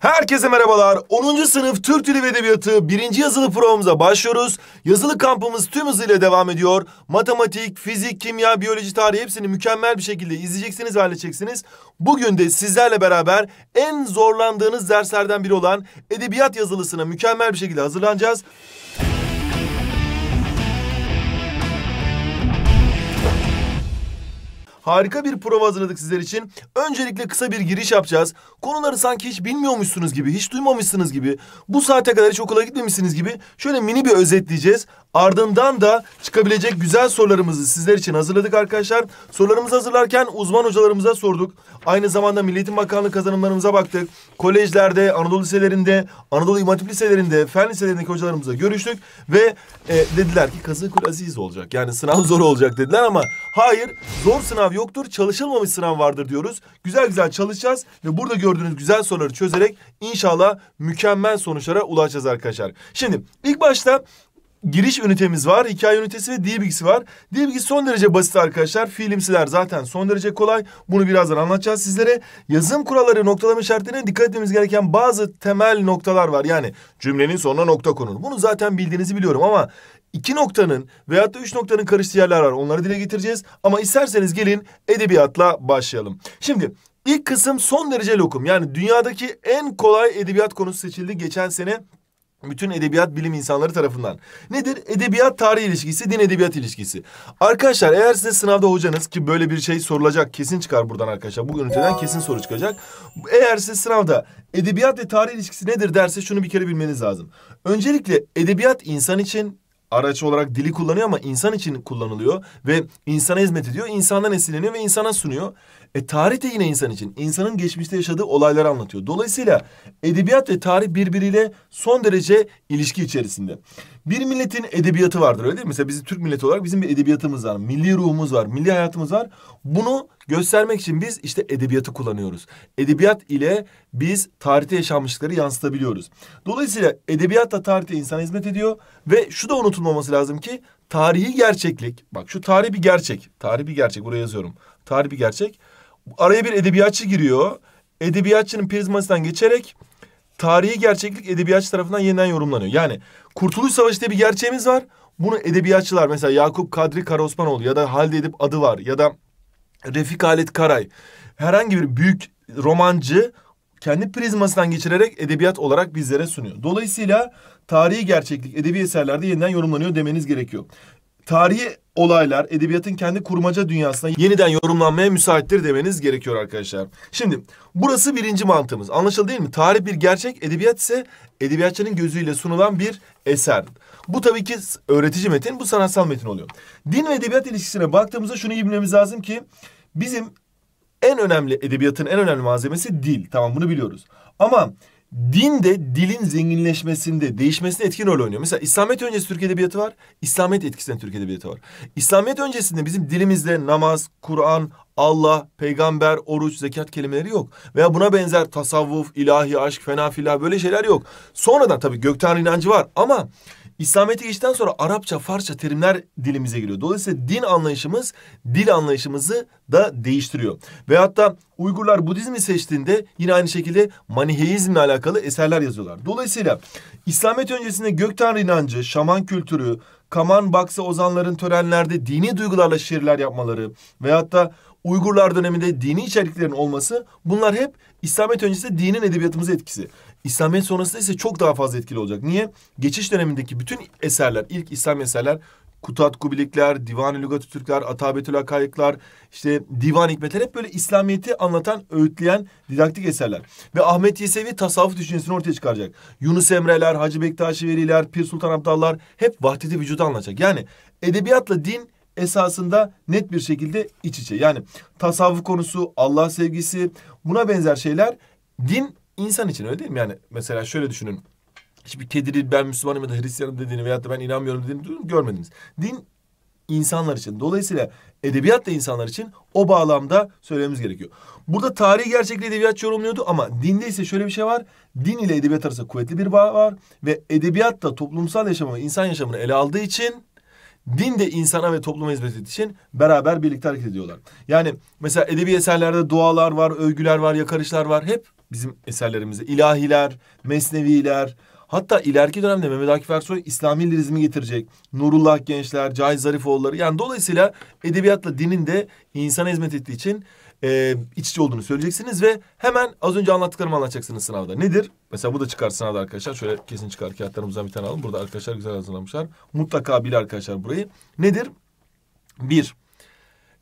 Herkese merhabalar. 10. sınıf Türk Dili ve Edebiyatı 1. yazılı provamıza başlıyoruz. Yazılı kampımız tüm hızıyla devam ediyor. Matematik, fizik, kimya, biyoloji, tarih hepsini mükemmel bir şekilde izleyeceksiniz ve halledeceksiniz. Bugün de sizlerle beraber en zorlandığınız derslerden biri olan edebiyat yazılısına mükemmel bir şekilde hazırlanacağız. harika bir prova hazırladık sizler için. Öncelikle kısa bir giriş yapacağız. Konuları sanki hiç bilmiyormuşsunuz gibi, hiç duymamışsınız gibi, bu saate kadar hiç okula gitmemişsiniz gibi şöyle mini bir özetleyeceğiz. Ardından da çıkabilecek güzel sorularımızı sizler için hazırladık arkadaşlar. Sorularımızı hazırlarken uzman hocalarımıza sorduk. Aynı zamanda Milli Eğitim Bakanlığı kazanımlarımıza baktık. Kolejlerde, Anadolu liselerinde, Anadolu İmam Hatip liselerinde, fen liselerindeki hocalarımıza görüştük ve e, dediler ki Kazıkul Aziz olacak. Yani sınav zor olacak dediler ama hayır zor sınav yoktur, çalışılmamış sınav vardır diyoruz. Güzel güzel çalışacağız ve burada gördüğünüz güzel soruları çözerek inşallah mükemmel sonuçlara ulaşacağız arkadaşlar. Şimdi ilk başta giriş ünitemiz var. Hikaye ünitesi ve dil bilgisi var. Dil bilgisi son derece basit arkadaşlar. Fiilimsiler zaten son derece kolay. Bunu birazdan anlatacağız sizlere. Yazım kuralları noktalama şartlarına dikkat etmemiz gereken bazı temel noktalar var. Yani cümlenin sonuna nokta konur. Bunu zaten bildiğinizi biliyorum ama iki noktanın veyahut da üç noktanın karıştığı yerler var. Onları dile getireceğiz. Ama isterseniz gelin edebiyatla başlayalım. Şimdi ilk kısım son derece lokum. Yani dünyadaki en kolay edebiyat konusu seçildi geçen sene bütün edebiyat bilim insanları tarafından. Nedir? Edebiyat tarih ilişkisi, din edebiyat ilişkisi. Arkadaşlar eğer size sınavda hocanız ki böyle bir şey sorulacak kesin çıkar buradan arkadaşlar. bugün üniteden kesin soru çıkacak. Eğer size sınavda edebiyat ve tarih ilişkisi nedir derse şunu bir kere bilmeniz lazım. Öncelikle edebiyat insan için, araç olarak dili kullanıyor ama insan için kullanılıyor ve insana hizmet ediyor, insandan esinleniyor ve insana sunuyor. E tarih de yine insan için, insanın geçmişte yaşadığı olayları anlatıyor. Dolayısıyla edebiyat ve tarih birbiriyle son derece ilişki içerisinde. Bir milletin edebiyatı vardır öyle değil mi? Mesela bizim Türk milleti olarak bizim bir edebiyatımız var, milli ruhumuz var, milli hayatımız var. Bunu göstermek için biz işte edebiyatı kullanıyoruz. Edebiyat ile biz tarihte yaşanmışlıkları yansıtabiliyoruz. Dolayısıyla edebiyat da tarihte insana hizmet ediyor ve şu da unutulmaması lazım ki tarihi gerçeklik. Bak şu tarih bir gerçek. Tarih bir gerçek buraya yazıyorum. Tarih bir gerçek. Araya bir edebiyatçı giriyor. Edebiyatçının prizmasından geçerek tarihi gerçeklik edebiyatçı tarafından yeniden yorumlanıyor. Yani Kurtuluş Savaşı diye bir gerçeğimiz var. Bunu edebiyatçılar mesela Yakup Kadri Karaosmanoğlu ya da Halde Edip adı var ya da Refik Halit Karay herhangi bir büyük romancı kendi prizmasından geçirerek edebiyat olarak bizlere sunuyor. Dolayısıyla tarihi gerçeklik edebi eserlerde yeniden yorumlanıyor demeniz gerekiyor. Tarihi olaylar edebiyatın kendi kurmaca dünyasına yeniden yorumlanmaya müsaittir demeniz gerekiyor arkadaşlar. Şimdi burası birinci mantığımız. Anlaşıldı değil mi? Tarih bir gerçek, edebiyat ise edebiyatçının gözüyle sunulan bir eser. Bu tabii ki öğretici metin, bu sanatsal metin oluyor. Din ve edebiyat ilişkisine baktığımızda şunu iyi bilmemiz lazım ki bizim en önemli edebiyatın en önemli malzemesi dil. Tamam bunu biliyoruz. Ama din de dilin zenginleşmesinde, değişmesinde etkin rol oynuyor. Mesela İslamiyet öncesi Türk Edebiyatı var, İslamiyet etkisinde Türk Edebiyatı var. İslamiyet öncesinde bizim dilimizde namaz, Kur'an, Allah, peygamber, oruç, zekat kelimeleri yok. Veya buna benzer tasavvuf, ilahi aşk, fena filah böyle şeyler yok. Sonradan tabii gök inancı var ama İslamiyet'e geçtikten sonra Arapça, Farsça terimler dilimize giriyor. Dolayısıyla din anlayışımız, dil anlayışımızı da değiştiriyor. Ve hatta Uygurlar Budizmi seçtiğinde yine aynı şekilde maniheizmle alakalı eserler yazıyorlar. Dolayısıyla İslamiyet öncesinde gök tanrı inancı, şaman kültürü, kaman Baksı, ozanların törenlerde dini duygularla şiirler yapmaları ve hatta Uygurlar döneminde dini içeriklerin olması bunlar hep İslamiyet öncesi dinin edebiyatımıza etkisi. İslamiyet sonrasında ise çok daha fazla etkili olacak. Niye? Geçiş dönemindeki bütün eserler, ilk İslam eserler Kutat Kubilikler, Divan-ı Lügat-ı Türkler, Atabetül Hakayıklar, işte Divan Hikmetler hep böyle İslamiyet'i anlatan, öğütleyen didaktik eserler. Ve Ahmet Yesevi tasavvuf düşüncesini ortaya çıkaracak. Yunus Emre'ler, Hacı Bektaşi Veli'ler, Pir Sultan Abdallar hep vahdeti vücudu anlatacak. Yani edebiyatla din esasında net bir şekilde iç içe. Yani tasavvuf konusu, Allah sevgisi buna benzer şeyler din insan için öyle değil mi? Yani mesela şöyle düşünün. Hiçbir kediri ben Müslümanım ya da Hristiyanım dediğini veyahut da ben inanmıyorum dediğini görmediniz. Din insanlar için. Dolayısıyla edebiyat da insanlar için o bağlamda söylememiz gerekiyor. Burada tarihi gerçekle edebiyat yorumluyordu ama dinde ise şöyle bir şey var. Din ile edebiyat arasında kuvvetli bir bağ var ve edebiyat da toplumsal yaşamı, insan yaşamını ele aldığı için din de insana ve topluma hizmet ettiği için beraber birlikte hareket ediyorlar. Yani mesela edebi eserlerde dualar var, övgüler var, yakarışlar var. Hep bizim eserlerimizde ilahiler, mesneviler, Hatta ileriki dönemde Mehmet Akif Ersoy İslami lirizmi getirecek. Nurullah Gençler, Cahit Zarifoğulları. Yani dolayısıyla edebiyatla dinin de insana hizmet ettiği için e, iç olduğunu söyleyeceksiniz ve hemen az önce anlattıklarımı anlatacaksınız sınavda. Nedir? Mesela bu da çıkar sınavda arkadaşlar. Şöyle kesin çıkar kağıtlarımızdan bir tane alalım. Burada arkadaşlar güzel hazırlamışlar. Mutlaka bil arkadaşlar burayı. Nedir? Bir,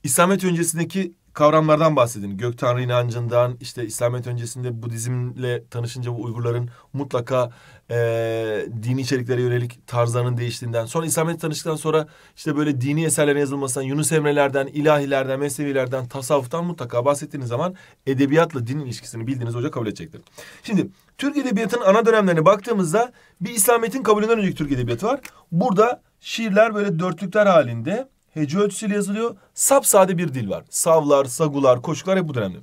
İslamiyet öncesindeki kavramlardan bahsedin. Gök Tanrı inancından, işte İslamiyet öncesinde Budizmle tanışınca bu Uygurların mutlaka e, dini içeriklere yönelik tarzlarının değiştiğinden. Sonra İslamiyet tanıştıktan sonra işte böyle dini eserlerin yazılmasından, Yunus Emre'lerden, ilahilerden, mesnevilerden, tasavvuftan mutlaka bahsettiğiniz zaman edebiyatla din ilişkisini bildiğiniz hoca kabul edecektir. Şimdi Türk Edebiyatı'nın ana dönemlerine baktığımızda bir İslamiyet'in kabulünden önceki Türk Edebiyatı var. Burada şiirler böyle dörtlükler halinde hece ölçüsüyle yazılıyor. Sapsade bir dil var. Savlar, sagular, koşuklar hep bu dönemde.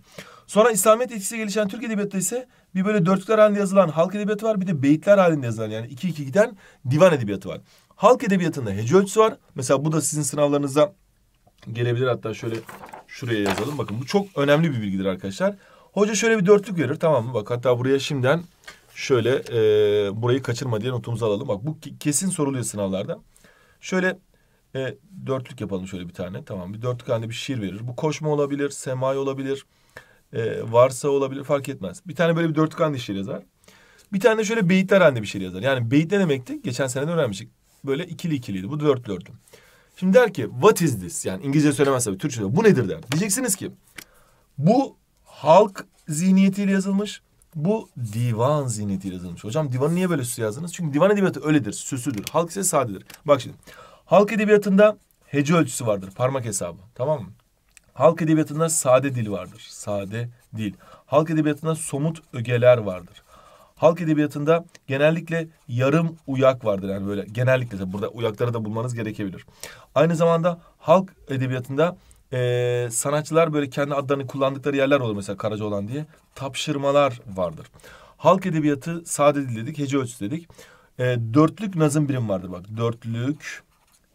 Sonra İslamiyet etkisi gelişen Türk Edebiyatı'nda ise bir böyle dörtlükler halinde yazılan halk edebiyatı var. Bir de beyitler halinde yazılan yani iki iki giden divan edebiyatı var. Halk edebiyatında hece ölçüsü var. Mesela bu da sizin sınavlarınızda gelebilir. Hatta şöyle şuraya yazalım. Bakın bu çok önemli bir bilgidir arkadaşlar. Hoca şöyle bir dörtlük verir tamam mı? Bak hatta buraya şimdiden şöyle e, burayı kaçırma diye notumuzu alalım. Bak bu kesin soruluyor sınavlarda. Şöyle e, dörtlük yapalım şöyle bir tane. Tamam bir dörtlük halinde bir şiir verir. Bu koşma olabilir, semay olabilir, e, varsa olabilir fark etmez. Bir tane böyle bir dörtlük halinde şiir yazar. Bir tane de şöyle beyitler halinde bir şiir yazar. Yani beyit ne demekti? Geçen sene de öğrenmiştik. Böyle ikili ikiliydi. Bu dörtlü dörtlü. Şimdi der ki what is this? Yani İngilizce bir türkçe de bu nedir der. Diyeceksiniz ki bu halk zihniyetiyle yazılmış. Bu divan zihniyetiyle yazılmış. Hocam divanı niye böyle süs yazdınız? Çünkü divan edebiyatı öyledir, süsüdür. Halk ise sadedir. Bak şimdi Halk edebiyatında hece ölçüsü vardır. Parmak hesabı. Tamam mı? Halk edebiyatında sade dil vardır. Sade dil. Halk edebiyatında somut ögeler vardır. Halk edebiyatında genellikle yarım uyak vardır. Yani böyle genellikle de burada uyakları da bulmanız gerekebilir. Aynı zamanda halk edebiyatında e, sanatçılar böyle kendi adlarını kullandıkları yerler olur mesela Karaca olan diye. Tapşırmalar vardır. Halk edebiyatı sade dil dedik, hece ölçüsü dedik. E, dörtlük nazım birim vardır bak. Dörtlük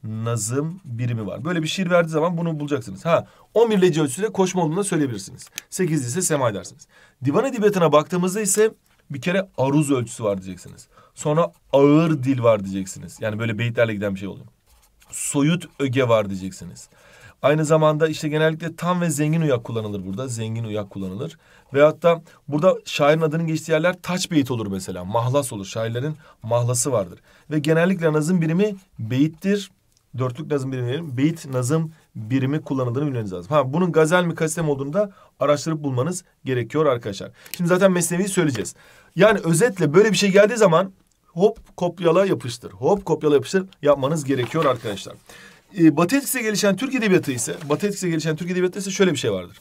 nazım birimi var. Böyle bir şiir verdiği zaman bunu bulacaksınız. Ha 11 lece ölçüsüyle koşma olduğunu söyleyebilirsiniz. 8 ise sema dersiniz. Divan edebiyatına baktığımızda ise bir kere aruz ölçüsü var diyeceksiniz. Sonra ağır dil var diyeceksiniz. Yani böyle beyitlerle giden bir şey oluyor. Soyut öge var diyeceksiniz. Aynı zamanda işte genellikle tam ve zengin uyak kullanılır burada. Zengin uyak kullanılır. Veyahut da burada şairin adının geçtiği yerler taç beyit olur mesela. Mahlas olur. Şairlerin mahlası vardır. Ve genellikle nazım birimi beyittir dörtlük nazım birimlerinin beyit nazım birimi kullanıldığını bilmeniz lazım. Ha bunun gazel mi kasem olduğunu da araştırıp bulmanız gerekiyor arkadaşlar. Şimdi zaten mesneviyi söyleyeceğiz. Yani özetle böyle bir şey geldiği zaman hop kopyala yapıştır. Hop kopyala yapıştır yapmanız gerekiyor arkadaşlar. Ee, Batı etkisiyle gelişen Türk edebiyatı ise Batı etkisiyle gelişen Türk edebiyatı ise şöyle bir şey vardır.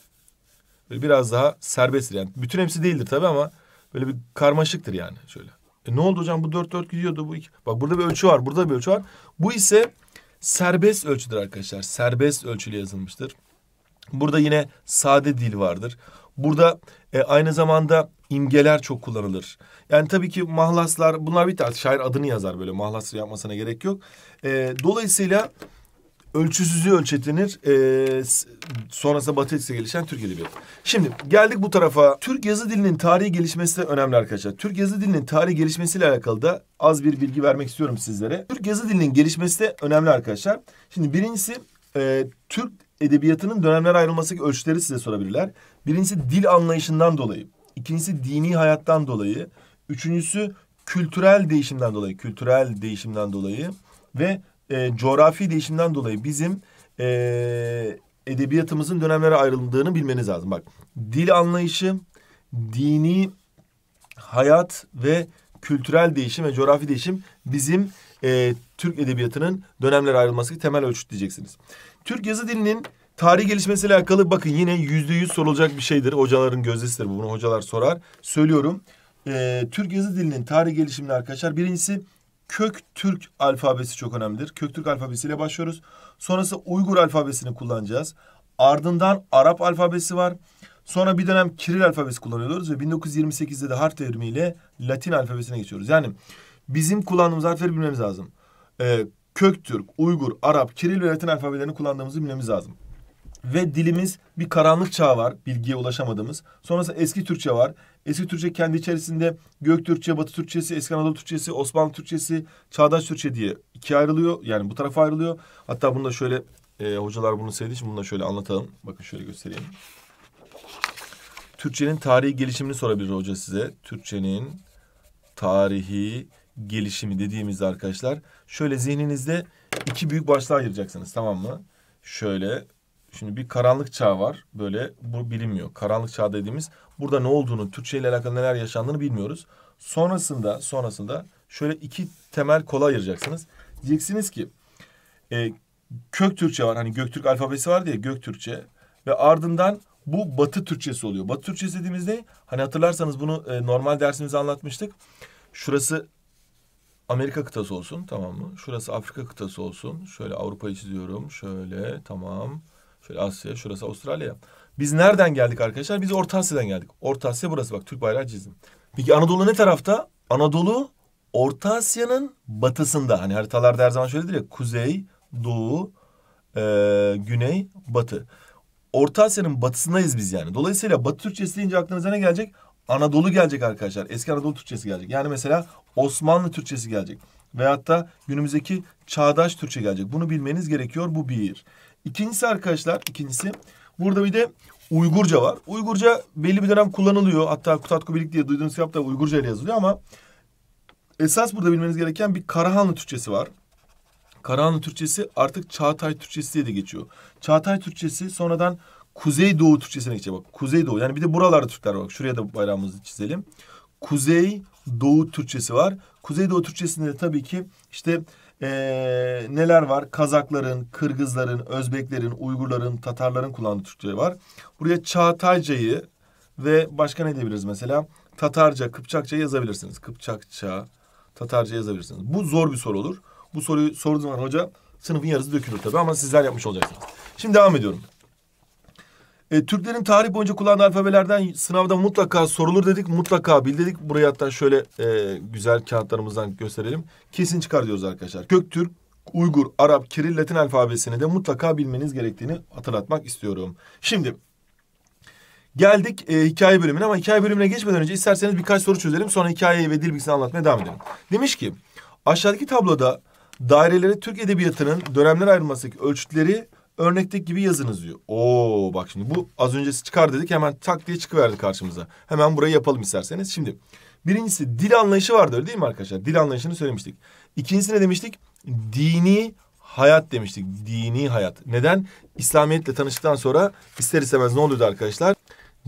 Böyle biraz daha serbesttir yani. Bütün hepsi değildir tabii ama böyle bir karmaşıktır yani şöyle. E ne oldu hocam bu dört dört gidiyordu bu iki. Bak burada bir ölçü var burada bir ölçü var. Bu ise serbest ölçüdür arkadaşlar. Serbest ölçülü yazılmıştır. Burada yine sade dil vardır. Burada e, aynı zamanda imgeler çok kullanılır. Yani tabii ki mahlaslar bunlar bir tarz şair adını yazar böyle mahlas yapmasına gerek yok. E, dolayısıyla ölçüsüzlüğü ölçetilir. E, sonrasında Batı etkisi gelişen Türk Edebiyatı. Şimdi geldik bu tarafa. Türk yazı dilinin tarihi gelişmesi de önemli arkadaşlar. Türk yazı dilinin tarihi gelişmesiyle alakalı da az bir bilgi vermek istiyorum sizlere. Türk yazı dilinin gelişmesi de önemli arkadaşlar. Şimdi birincisi e, Türk edebiyatının dönemler ayrılması ölçüleri size sorabilirler. Birincisi dil anlayışından dolayı. ikincisi dini hayattan dolayı. Üçüncüsü kültürel değişimden dolayı. Kültürel değişimden dolayı. Ve e, coğrafi değişimden dolayı bizim e, edebiyatımızın dönemlere ayrıldığını bilmeniz lazım. Bak dil anlayışı, dini hayat ve kültürel değişim ve coğrafi değişim bizim e, Türk edebiyatının dönemlere ayrılmasındaki temel ölçüt diyeceksiniz. Türk yazı dilinin tarih gelişmesiyle alakalı bakın yine yüzde yüz sorulacak bir şeydir. Hocaların gözdesidir Bunu hocalar sorar. Söylüyorum. E, Türk yazı dilinin tarih gelişimini arkadaşlar birincisi Kök Türk alfabesi çok önemlidir. Kök Türk alfabesiyle başlıyoruz. Sonrası Uygur alfabesini kullanacağız. Ardından Arap alfabesi var. Sonra bir dönem Kiril alfabesi kullanıyoruz ve 1928'de de harf devrimiyle Latin alfabesine geçiyoruz. Yani bizim kullandığımız harfleri bilmemiz lazım. Ee, Türk, Uygur, Arap, Kiril ve Latin alfabelerini kullandığımızı bilmemiz lazım. Ve dilimiz bir karanlık çağ var bilgiye ulaşamadığımız. Sonrası eski Türkçe var. Eski Türkçe kendi içerisinde Gök Türkçe, Batı Türkçesi, Eski Anadolu Türkçesi, Osmanlı Türkçesi, Çağdaş Türkçe diye ikiye ayrılıyor. Yani bu tarafa ayrılıyor. Hatta bunu da şöyle e, hocalar bunu sevdiği için bunu da şöyle anlatalım. Bakın şöyle göstereyim. Türkçenin tarihi gelişimini sorabilir hoca size. Türkçenin tarihi gelişimi dediğimizde arkadaşlar şöyle zihninizde iki büyük başlığa ayıracaksınız tamam mı? Şöyle Şimdi bir karanlık çağ var. Böyle bu bilinmiyor. Karanlık çağ dediğimiz burada ne olduğunu, Türkçe ile alakalı neler yaşandığını bilmiyoruz. Sonrasında sonrasında şöyle iki temel kola ayıracaksınız. Diyeceksiniz ki e, kök Türkçe var. Hani Göktürk alfabesi var diye Gök Türkçe ve ardından bu Batı Türkçesi oluyor. Batı Türkçesi ne hani hatırlarsanız bunu e, normal dersimizde anlatmıştık. Şurası Amerika kıtası olsun tamam mı? Şurası Afrika kıtası olsun. Şöyle Avrupa'yı çiziyorum. Şöyle tamam. Şöyle Asya, şurası Avustralya. Biz nereden geldik arkadaşlar? Biz Orta Asya'dan geldik. Orta Asya burası bak Türk bayrağı çizdim. Peki Anadolu ne tarafta? Anadolu Orta Asya'nın batısında. Hani haritalarda her zaman şöyledir ya. Kuzey, doğu, e, güney, batı. Orta Asya'nın batısındayız biz yani. Dolayısıyla Batı Türkçesi deyince aklınıza ne gelecek? Anadolu gelecek arkadaşlar. Eski Anadolu Türkçesi gelecek. Yani mesela Osmanlı Türkçesi gelecek. Veyahut da günümüzdeki çağdaş Türkçe gelecek. Bunu bilmeniz gerekiyor. Bu bir. İkincisi arkadaşlar ikincisi burada bir de Uygurca var. Uygurca belli bir dönem kullanılıyor. Hatta Kutatku Bilik diye duyduğunuz kitap da Uygurca ile yazılıyor ama esas burada bilmeniz gereken bir Karahanlı Türkçesi var. Karahanlı Türkçesi artık Çağatay Türkçesi diye de geçiyor. Çağatay Türkçesi sonradan Kuzey Doğu Türkçesine geçiyor. Bak Kuzey Doğu yani bir de buralarda Türkler var. Şuraya da bayrağımızı çizelim. Kuzey Doğu Türkçesi var. Kuzey Doğu Türkçesinde de tabii ki işte e, neler var? Kazakların, Kırgızların, Özbeklerin, Uygurların, Tatarların kullandığı Türkçe var. Buraya Çağatayca'yı ve başka ne diyebiliriz mesela? Tatarca, Kıpçakça yazabilirsiniz. Kıpçakça, Tatarca yazabilirsiniz. Bu zor bir soru olur. Bu soruyu sorduğunuz zaman hoca sınıfın yarısı dökülür tabii ama sizler yapmış olacaksınız. Şimdi devam ediyorum. E, Türklerin tarih boyunca kullandığı alfabelerden sınavda mutlaka sorulur dedik. Mutlaka bil dedik. Burayı hatta şöyle e, güzel kağıtlarımızdan gösterelim. Kesin çıkar diyoruz arkadaşlar. Göktürk, Uygur, Arap, Kiril, Latin alfabesini de mutlaka bilmeniz gerektiğini hatırlatmak istiyorum. Şimdi geldik e, hikaye bölümüne ama hikaye bölümüne geçmeden önce isterseniz birkaç soru çözelim. Sonra hikayeyi ve dil bilgisini anlatmaya devam edelim. Demiş ki aşağıdaki tabloda dairelere Türk Edebiyatı'nın dönemler ayrılmasındaki ölçütleri örnekteki gibi yazınız diyor. Oo bak şimdi bu az önce çıkar dedik hemen tak diye çıkıverdi karşımıza. Hemen burayı yapalım isterseniz. Şimdi birincisi dil anlayışı vardı öyle değil mi arkadaşlar? Dil anlayışını söylemiştik. İkincisi ne demiştik? Dini hayat demiştik. Dini hayat. Neden? İslamiyet'le tanıştıktan sonra ister istemez ne oluyordu arkadaşlar?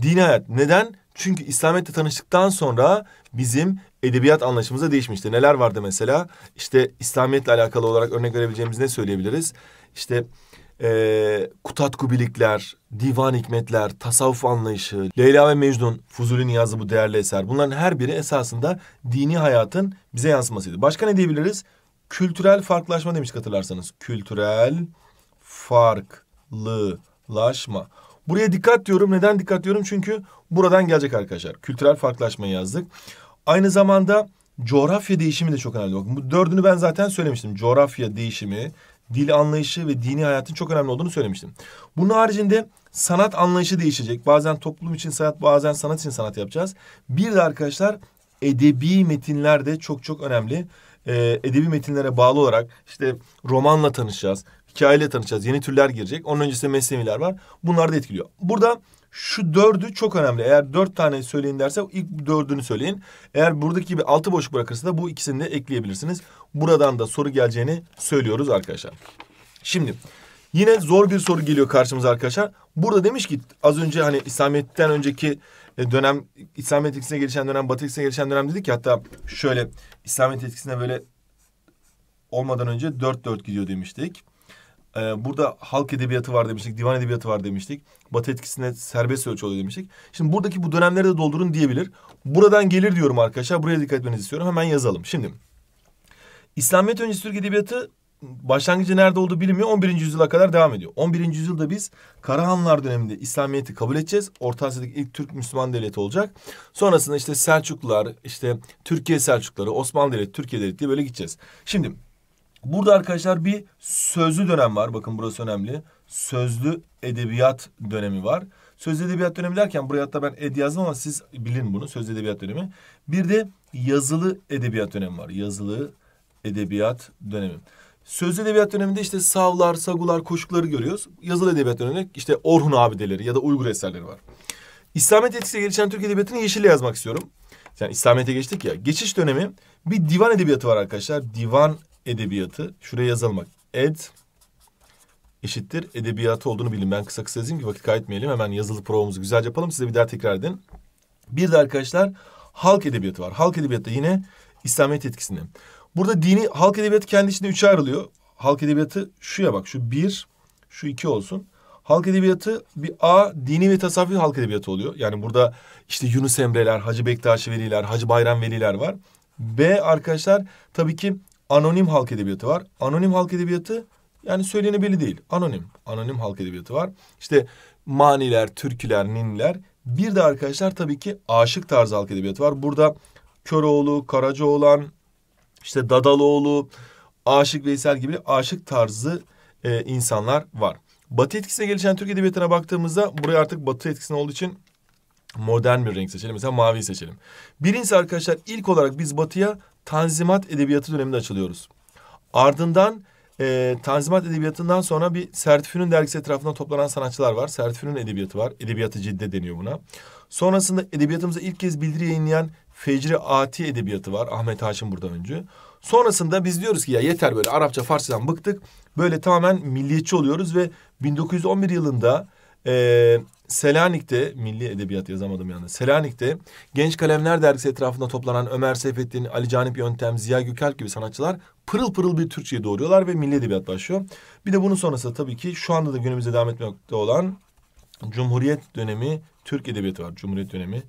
Dini hayat. Neden? Çünkü İslamiyet'le tanıştıktan sonra bizim edebiyat anlayışımıza değişmişti. Neler vardı mesela? İşte İslamiyet'le alakalı olarak örnek verebileceğimiz ne söyleyebiliriz? İşte e, Kutat Divan Hikmetler, Tasavvuf Anlayışı, Leyla ve Mecnun, Fuzuli'nin yazdığı bu değerli eser. Bunların her biri esasında dini hayatın bize yansımasıydı. Başka ne diyebiliriz? Kültürel farklılaşma demiş hatırlarsanız. Kültürel farklılaşma. Buraya dikkat diyorum. Neden dikkat diyorum? Çünkü buradan gelecek arkadaşlar. Kültürel farklılaşma yazdık. Aynı zamanda coğrafya değişimi de çok önemli. Bakın bu dördünü ben zaten söylemiştim. Coğrafya değişimi, dil anlayışı ve dini hayatın çok önemli olduğunu söylemiştim. Bunun haricinde sanat anlayışı değişecek. Bazen toplum için sanat, bazen sanat için sanat yapacağız. Bir de arkadaşlar edebi metinler de çok çok önemli. Ee, edebi metinlere bağlı olarak işte romanla tanışacağız, hikayeyle tanışacağız, yeni türler girecek. Onun öncesinde meslemiler var. Bunlar da etkiliyor. Burada şu dördü çok önemli. Eğer dört tane söyleyin derse ilk dördünü söyleyin. Eğer buradaki gibi altı boş bırakırsa da bu ikisini de ekleyebilirsiniz. Buradan da soru geleceğini söylüyoruz arkadaşlar. Şimdi yine zor bir soru geliyor karşımıza arkadaşlar. Burada demiş ki az önce hani İslamiyet'ten önceki e, dönem İslamiyet etkisine gelişen dönem Batı etkisine gelişen dönem dedik ki hatta şöyle İslamiyet etkisine böyle olmadan önce dört dört gidiyor demiştik. Ee, burada halk edebiyatı var demiştik, divan edebiyatı var demiştik. Batı etkisine serbest ölçü oluyor demiştik. Şimdi buradaki bu dönemleri de doldurun diyebilir. Buradan gelir diyorum arkadaşlar. Buraya dikkat etmenizi istiyorum. Hemen yazalım. Şimdi İslamiyet öncesi Türk edebiyatı başlangıcı nerede olduğu bilinmiyor. 11. yüzyıla kadar devam ediyor. 11. yüzyılda biz Karahanlar döneminde İslamiyet'i kabul edeceğiz. Orta Asya'daki ilk Türk Müslüman devleti olacak. Sonrasında işte Selçuklular, işte Türkiye Selçukları, Osmanlı Devleti, Türkiye Devleti diye böyle gideceğiz. Şimdi Burada arkadaşlar bir sözlü dönem var. Bakın burası önemli. Sözlü edebiyat dönemi var. Sözlü edebiyat dönemi derken buraya hatta ben ed yazdım ama siz bilin bunu. Sözlü edebiyat dönemi. Bir de yazılı edebiyat dönemi var. Yazılı edebiyat dönemi. Sözlü edebiyat döneminde işte savlar, sagular, koşukları görüyoruz. Yazılı edebiyat döneminde işte Orhun abideleri ya da Uygur eserleri var. İslamiyet etkisiyle gelişen Türk Edebiyatı'nı yeşille yazmak istiyorum. Yani İslamiyet'e geçtik ya. Geçiş dönemi bir divan edebiyatı var arkadaşlar. Divan edebiyatı şuraya yazalım bak. Ed eşittir edebiyatı olduğunu bilin. Ben kısa kısa yazayım ki vakit kaybetmeyelim. Hemen yazılı provamızı güzelce yapalım. Size bir daha tekrar edin. Bir de arkadaşlar halk edebiyatı var. Halk edebiyatı yine İslamiyet etkisinde. Burada dini halk edebiyatı kendi içinde üçe ayrılıyor. Halk edebiyatı şuya bak. Şu bir, şu iki olsun. Halk edebiyatı bir A dini ve tasavvufi halk edebiyatı oluyor. Yani burada işte Yunus Emre'ler, Hacı Bektaş Veli'ler, Hacı Bayram Veli'ler var. B arkadaşlar tabii ki anonim halk edebiyatı var. Anonim halk edebiyatı yani belli değil. Anonim. Anonim halk edebiyatı var. İşte maniler, türküler, Ninler. Bir de arkadaşlar tabii ki aşık tarzı halk edebiyatı var. Burada Köroğlu, Karacaoğlan, işte Dadaloğlu, Aşık Veysel gibi aşık tarzı e, insanlar var. Batı etkisine gelişen Türk edebiyatına baktığımızda buraya artık Batı etkisine olduğu için modern bir renk seçelim. Mesela mavi seçelim. Birincisi arkadaşlar ilk olarak biz batıya Tanzimat Edebiyatı döneminde açılıyoruz. Ardından e, Tanzimat Edebiyatı'ndan sonra bir Sertifü'nün dergisi etrafında toplanan sanatçılar var. Sertifü'nün edebiyatı var. Edebiyatı cidde deniyor buna. Sonrasında edebiyatımıza ilk kez bildiri yayınlayan Fecri Ati Edebiyatı var. Ahmet Haşim buradan önce. Sonrasında biz diyoruz ki ya yeter böyle Arapça Farsçadan bıktık. Böyle tamamen milliyetçi oluyoruz ve 1911 yılında e, Selanik'te milli edebiyat yazamadım yani. Selanik'te Genç Kalemler dergisi etrafında toplanan Ömer Seyfettin, Ali Canip Yöntem, Ziya Gökalp gibi sanatçılar pırıl pırıl bir Türkçe'ye doğuruyorlar ve milli edebiyat başlıyor. Bir de bunun sonrası tabii ki şu anda da günümüzde devam etmekte olan Cumhuriyet dönemi Türk edebiyatı var. Cumhuriyet dönemi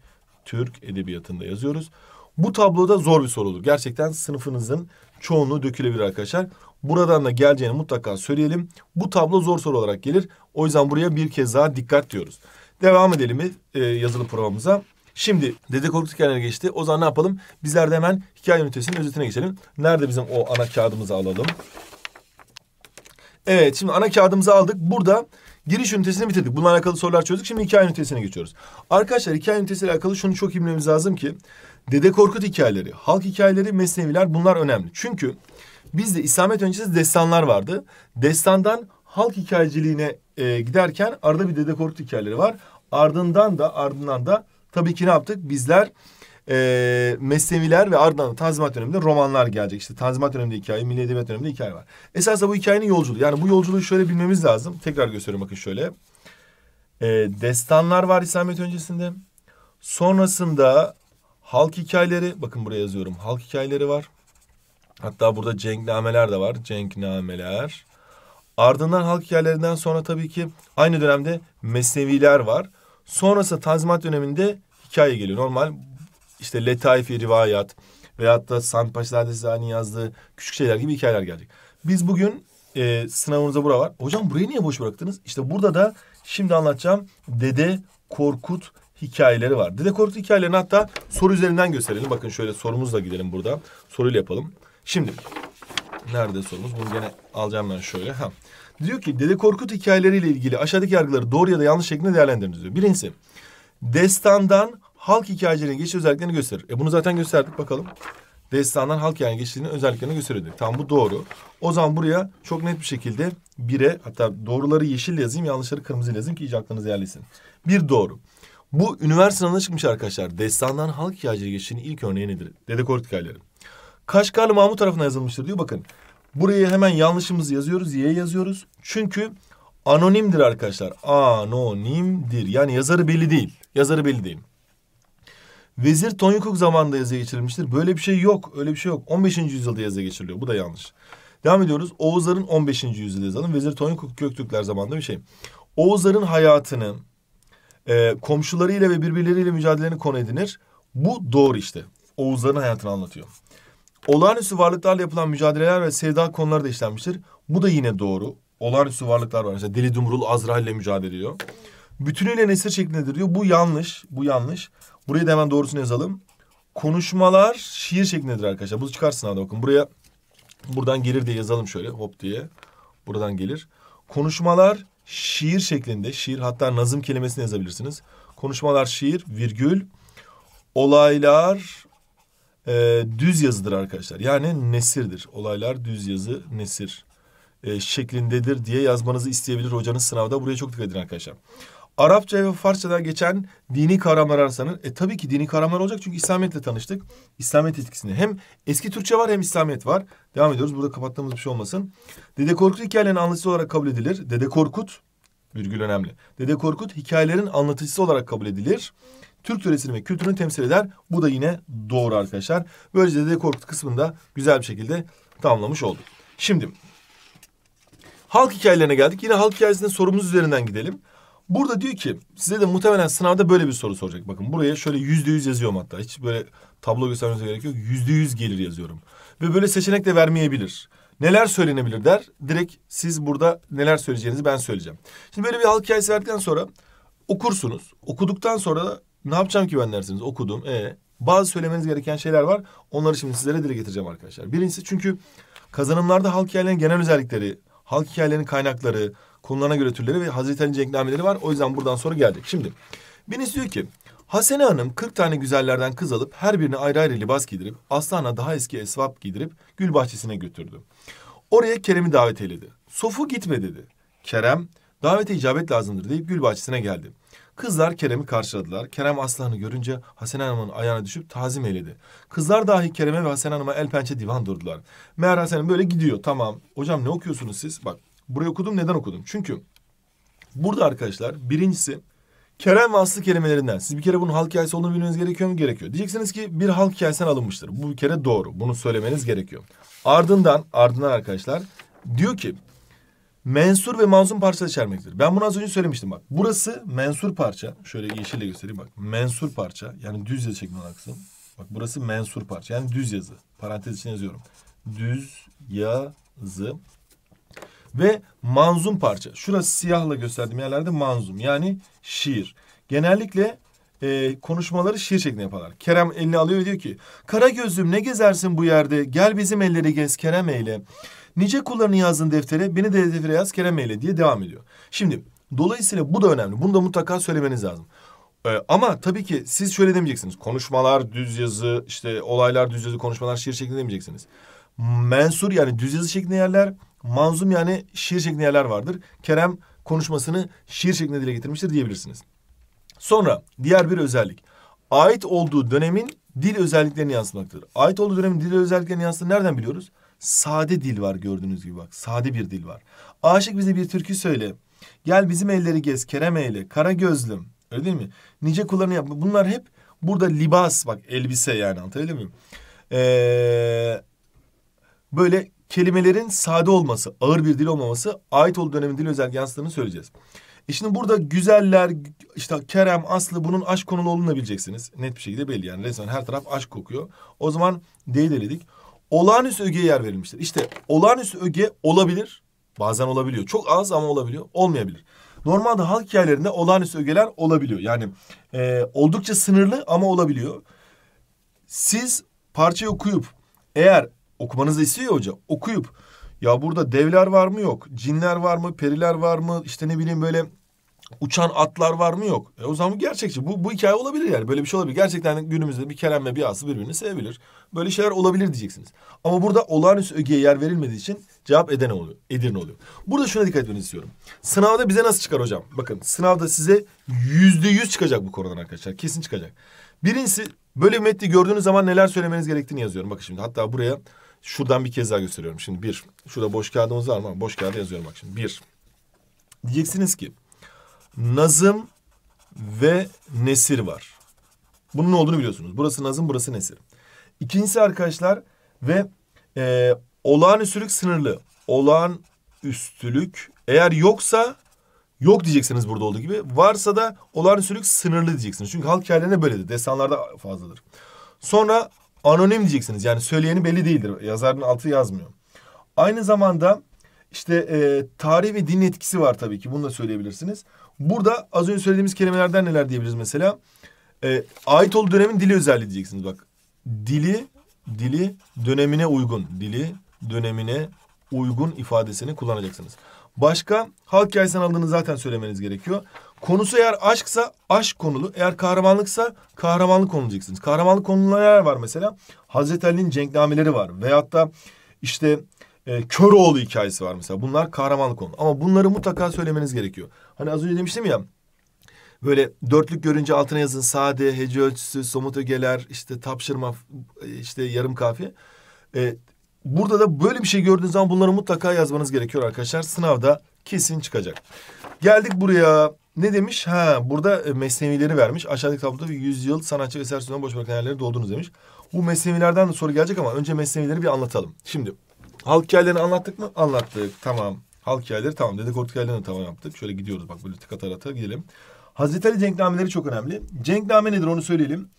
Türk edebiyatında yazıyoruz. Bu tabloda zor bir soru olur. Gerçekten sınıfınızın çoğunluğu dökülebilir arkadaşlar. Buradan da geleceğini mutlaka söyleyelim. Bu tablo zor soru olarak gelir. O yüzden buraya bir kez daha dikkat diyoruz. Devam edelim mi e, yazılı programımıza. Şimdi Dede Korkut hikayelerine geçti. O zaman ne yapalım? Bizler de hemen hikaye ünitesinin özetine geçelim. Nerede bizim o ana kağıdımızı alalım? Evet şimdi ana kağıdımızı aldık. Burada giriş ünitesini bitirdik. Bununla alakalı sorular çözdük. Şimdi hikaye ünitesine geçiyoruz. Arkadaşlar hikaye ünitesiyle alakalı şunu çok iyi bilmemiz lazım ki... ...Dede Korkut hikayeleri, halk hikayeleri, mesneviler bunlar önemli. Çünkü Bizde İslamet öncesi destanlar vardı. Destandan halk hikayeciliğine e, giderken arada bir Dede Korkut hikayeleri var. Ardından da ardından da tabii ki ne yaptık? Bizler e, mesneviler ve ardından Tanzimat döneminde romanlar gelecek. İşte Tanzimat döneminde hikaye, Milli Edebiyat döneminde hikaye var. Esasında bu hikayenin yolculuğu. Yani bu yolculuğu şöyle bilmemiz lazım. Tekrar gösteriyorum bakın şöyle. E, destanlar var İslamiyet öncesinde. Sonrasında halk hikayeleri, bakın buraya yazıyorum. Halk hikayeleri var. Hatta burada cenknameler de var. Cenknameler. Ardından halk hikayelerinden sonra tabii ki aynı dönemde mesneviler var. Sonrası tazminat döneminde hikaye geliyor. Normal işte Letaifi Rivayat veyahut da Sant Paşaladesi'nin yazdığı küçük şeyler gibi hikayeler gelecek. Biz bugün e, sınavınıza bura var. Hocam burayı niye boş bıraktınız? İşte burada da şimdi anlatacağım Dede Korkut hikayeleri var. Dede Korkut hikayelerini hatta soru üzerinden gösterelim. Bakın şöyle sorumuzla gidelim burada. Soruyla yapalım. Şimdi nerede sorumuz? Bunu gene alacağım ben şöyle. Ha. Diyor ki Dede Korkut hikayeleriyle ilgili aşağıdaki yargıları doğru ya da yanlış şeklinde değerlendiriniz diyor. Birincisi destandan halk hikayecilerinin geçiş özelliklerini gösterir. E bunu zaten gösterdik bakalım. Destandan halk hikayenin geçişinin özelliklerini gösterirdi. Tam bu doğru. O zaman buraya çok net bir şekilde bire hatta doğruları yeşil yazayım yanlışları kırmızı yazayım ki iyice aklınız yerleşsin. Bir doğru. Bu üniversiteden çıkmış arkadaşlar. Destandan halk hikayeciliği geçişinin ilk örneği nedir? Dede Korkut hikayeleri. Kaşgarlı Mahmut tarafından yazılmıştır diyor bakın. burayı hemen yanlışımızı yazıyoruz. Y yazıyoruz. Çünkü anonimdir arkadaşlar. Anonimdir. Yani yazarı belli değil. Yazarı belli değil. Vezir Tonyukuk zamanında yazıya geçirilmiştir. Böyle bir şey yok. Öyle bir şey yok. 15. yüzyılda yazıya geçiriliyor. Bu da yanlış. Devam ediyoruz. Oğuzların 15. yüzyılda yazalım. Vezir Tonyukuk Göktürkler zamanında bir şey. Oğuzların hayatını e, komşularıyla ve birbirleriyle mücadelelerini konu edinir. Bu doğru işte. Oğuzların hayatını anlatıyor. Olağanüstü varlıklarla yapılan mücadeleler ve sevda konuları da işlenmiştir. Bu da yine doğru. Olağanüstü varlıklar var. Mesela Deli Dumrul Azrail ile mücadele ediyor. Bütünüyle nesir şeklindedir diyor. Bu yanlış. Bu yanlış. Buraya da hemen doğrusunu yazalım. Konuşmalar şiir şeklindedir arkadaşlar. Bu çıkarsın hadi okun. Buraya buradan gelir diye yazalım şöyle hop diye. Buradan gelir. Konuşmalar şiir şeklinde. Şiir hatta nazım kelimesini yazabilirsiniz. Konuşmalar şiir virgül. Olaylar e, düz yazıdır arkadaşlar. Yani nesirdir. Olaylar düz yazı nesir e, şeklindedir diye yazmanızı isteyebilir hocanız sınavda. Buraya çok dikkat edin arkadaşlar. Arapça ve Farsçadan geçen dini kavramlar ararsanız... E tabii ki dini kavramlar olacak çünkü İslamiyet'le tanıştık. İslamiyet etkisinde. Hem eski Türkçe var hem İslamiyet var. Devam ediyoruz. Burada kapattığımız bir şey olmasın. Dede Korkut hikayelerinin anlatıcısı olarak kabul edilir. Dede Korkut, virgül önemli. Dede Korkut hikayelerin anlatıcısı olarak kabul edilir. Türk töresini ve kültürünü temsil eder. Bu da yine doğru arkadaşlar. Böylece de Korkut kısmında güzel bir şekilde tamamlamış olduk. Şimdi halk hikayelerine geldik. Yine halk hikayesinin sorumuz üzerinden gidelim. Burada diyor ki size de muhtemelen sınavda böyle bir soru soracak. Bakın buraya şöyle yüzde yüz yazıyorum hatta. Hiç böyle tablo göstermenize gerek yok. Yüzde yüz gelir yazıyorum. Ve böyle seçenek de vermeyebilir. Neler söylenebilir der. Direkt siz burada neler söyleyeceğinizi ben söyleyeceğim. Şimdi böyle bir halk hikayesi verdikten sonra okursunuz. Okuduktan sonra da ne yapacağım ki ben dersiniz? Okudum. E, bazı söylemeniz gereken şeyler var. Onları şimdi sizlere dile getireceğim arkadaşlar. Birincisi çünkü kazanımlarda halk hikayelerinin genel özellikleri, halk hikayelerinin kaynakları, konularına göre türleri ve Hazreti Ali cenknameleri var. O yüzden buradan sonra gelecek. Şimdi birisi diyor ki Hasene Hanım 40 tane güzellerden kız alıp her birine ayrı ayrı libas giydirip Aslan'a daha eski esvap giydirip gül bahçesine götürdü. Oraya Kerem'i davet eyledi. Sofu gitme dedi. Kerem davete icabet lazımdır deyip gül bahçesine geldi. Kızlar Kerem'i karşıladılar. Kerem aslanı görünce Hasan Hanım'ın ayağına düşüp tazim eyledi. Kızlar dahi Kerem'e ve Hasan Hanım'a el pençe divan durdular. Meğer Hasan Hanım böyle gidiyor. Tamam hocam ne okuyorsunuz siz? Bak buraya okudum neden okudum? Çünkü burada arkadaşlar birincisi Kerem ve Aslı kelimelerinden. Siz bir kere bunun halk hikayesi olduğunu bilmeniz gerekiyor mu? Gerekiyor. Diyeceksiniz ki bir halk hikayesinden alınmıştır. Bu bir kere doğru. Bunu söylemeniz gerekiyor. Ardından, ardından arkadaşlar diyor ki mensur ve manzum parça içermektir. Ben bunu az önce söylemiştim bak. Burası mensur parça. Şöyle yeşille göstereyim bak. Mensur parça. Yani düz yazı şeklinde kısım. Bak burası mensur parça. Yani düz yazı. Parantez içine yazıyorum. Düz yazı. Ve manzum parça. Şurası siyahla gösterdiğim yerlerde manzum. Yani şiir. Genellikle e, konuşmaları şiir şeklinde yaparlar. Kerem elini alıyor diyor ki... Kara gözüm ne gezersin bu yerde? Gel bizim elleri gez Kerem eyle. Nice kullarını yazdığın deftere beni de deftere yaz Kerem Eyle diye devam ediyor. Şimdi dolayısıyla bu da önemli. Bunu da mutlaka söylemeniz lazım. Ee, ama tabii ki siz şöyle demeyeceksiniz. Konuşmalar düz yazı, işte olaylar düz yazı, konuşmalar şiir şeklinde demeyeceksiniz. Mensur yani düz yazı şeklinde yerler, manzum yani şiir şeklinde yerler vardır. Kerem konuşmasını şiir şeklinde dile getirmiştir diyebilirsiniz. Sonra diğer bir özellik. Ait olduğu dönemin dil özelliklerini yansıtmaktadır. Ait olduğu dönemin dil özelliklerini yansıttığını nereden biliyoruz? Sade dil var gördüğünüz gibi bak. Sade bir dil var. Aşık bize bir türkü söyle. Gel bizim elleri gez Kerem eyle. Kara gözlüm. Öyle değil mi? Nice kullarını yapma. Bunlar hep burada libas bak elbise yani anlatabiliyor muyum? Ee, böyle kelimelerin sade olması, ağır bir dil olmaması ait olduğu dönemin dil özel yansıtığını söyleyeceğiz. E şimdi burada güzeller, işte Kerem, Aslı bunun aşk konulu olduğunu bileceksiniz. Net bir şekilde belli yani resmen her taraf aşk kokuyor. O zaman D'yi deledik olağanüstü ögeye yer verilmiştir. İşte olağanüstü öge olabilir. Bazen olabiliyor. Çok az ama olabiliyor. Olmayabilir. Normalde halk hikayelerinde olağanüstü ögeler olabiliyor. Yani e, oldukça sınırlı ama olabiliyor. Siz parçayı okuyup eğer okumanızı istiyor hoca okuyup ya burada devler var mı yok, cinler var mı, periler var mı, işte ne bileyim böyle Uçan atlar var mı yok. E o zaman bu gerçekçi. Bu, bu hikaye olabilir yani. Böyle bir şey olabilir. Gerçekten günümüzde bir Kerem ve bir ası birbirini sevebilir. Böyle şeyler olabilir diyeceksiniz. Ama burada olağanüstü ögeye yer verilmediği için cevap eden oluyor. Edirne oluyor. Burada şuna dikkat etmenizi istiyorum. Sınavda bize nasıl çıkar hocam? Bakın sınavda size yüzde yüz çıkacak bu konudan arkadaşlar. Kesin çıkacak. Birincisi böyle bir metni gördüğünüz zaman neler söylemeniz gerektiğini yazıyorum. Bakın şimdi hatta buraya şuradan bir kez daha gösteriyorum. Şimdi bir. Şurada boş kağıdımız var mı? Boş kağıda yazıyorum bak şimdi. Bir. Diyeceksiniz ki nazım ve nesir var. Bunun ne olduğunu biliyorsunuz. Burası nazım, burası nesir. İkincisi arkadaşlar ve e, olağan sınırlı. Olağanüstülük eğer yoksa yok diyeceksiniz burada olduğu gibi. Varsa da olağanüstülük sınırlı diyeceksiniz. Çünkü halk hikayelerinde böyledir. Destanlarda fazladır. Sonra anonim diyeceksiniz. Yani söyleyeni belli değildir. Yazarın altı yazmıyor. Aynı zamanda işte e, tarih ve din etkisi var tabii ki. Bunu da söyleyebilirsiniz. Burada az önce söylediğimiz kelimelerden neler diyebiliriz mesela? Ee, ait ol dönemin dili özelliği diyeceksiniz bak. Dili, dili dönemine uygun. Dili dönemine uygun ifadesini kullanacaksınız. Başka halk hikayesinden aldığını zaten söylemeniz gerekiyor. Konusu eğer aşksa aşk konulu. Eğer kahramanlıksa kahramanlık konulacaksınız. Kahramanlık konuları neler var mesela? Hazreti Ali'nin cenknameleri var. Veyahut da işte e, Köroğlu hikayesi var mesela. Bunlar kahramanlık konu. Ama bunları mutlaka söylemeniz gerekiyor. Hani az önce demiştim ya böyle dörtlük görünce altına yazın sade, hece ölçüsü, somut ögeler, işte tapşırma, işte yarım kafi. Ee, burada da böyle bir şey gördüğünüz zaman bunları mutlaka yazmanız gerekiyor arkadaşlar. Sınavda kesin çıkacak. Geldik buraya. Ne demiş? Ha burada mesnevileri vermiş. Aşağıdaki tabloda yüzyıl sanatçı eser süren boş bırakan yerleri doldurunuz demiş. Bu mesnevilerden de soru gelecek ama önce mesnevileri bir anlatalım. Şimdi Halk hikayelerini anlattık mı? Anlattık. Tamam. Halk hikayeleri tamam. Dedikodu hikayelerini tamam yaptık. Şöyle gidiyoruz bak böyle tık atar gidelim. Hazreti Ali cenknameleri çok önemli. Cenkname nedir onu söyleyelim.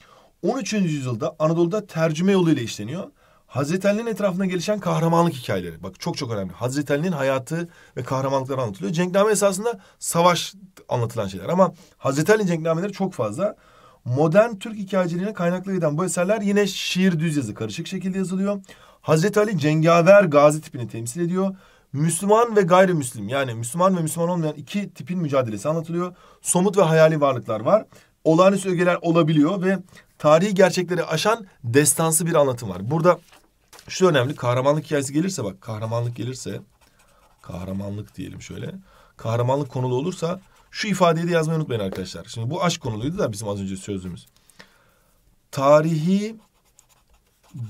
13. yüzyılda Anadolu'da tercüme yoluyla işleniyor. Hazreti Ali'nin etrafında gelişen kahramanlık hikayeleri. Bak çok çok önemli. Hazreti Ali'nin hayatı ve kahramanlıkları anlatılıyor. Cenkname esasında savaş anlatılan şeyler. Ama Hazreti Ali'nin cenknameleri çok fazla. Modern Türk hikayeciliğine kaynaklı eden bu eserler yine şiir düz yazı karışık şekilde yazılıyor. Hazreti Ali cengaver gazi tipini temsil ediyor. Müslüman ve gayrimüslim yani Müslüman ve Müslüman olmayan iki tipin mücadelesi anlatılıyor. Somut ve hayali varlıklar var. Olağanüstü ögeler olabiliyor ve tarihi gerçekleri aşan destansı bir anlatım var. Burada şu önemli kahramanlık hikayesi gelirse bak kahramanlık gelirse kahramanlık diyelim şöyle. Kahramanlık konulu olursa şu ifadeyi de yazmayı unutmayın arkadaşlar. Şimdi bu aşk konuluydu da bizim az önce sözümüz. Tarihi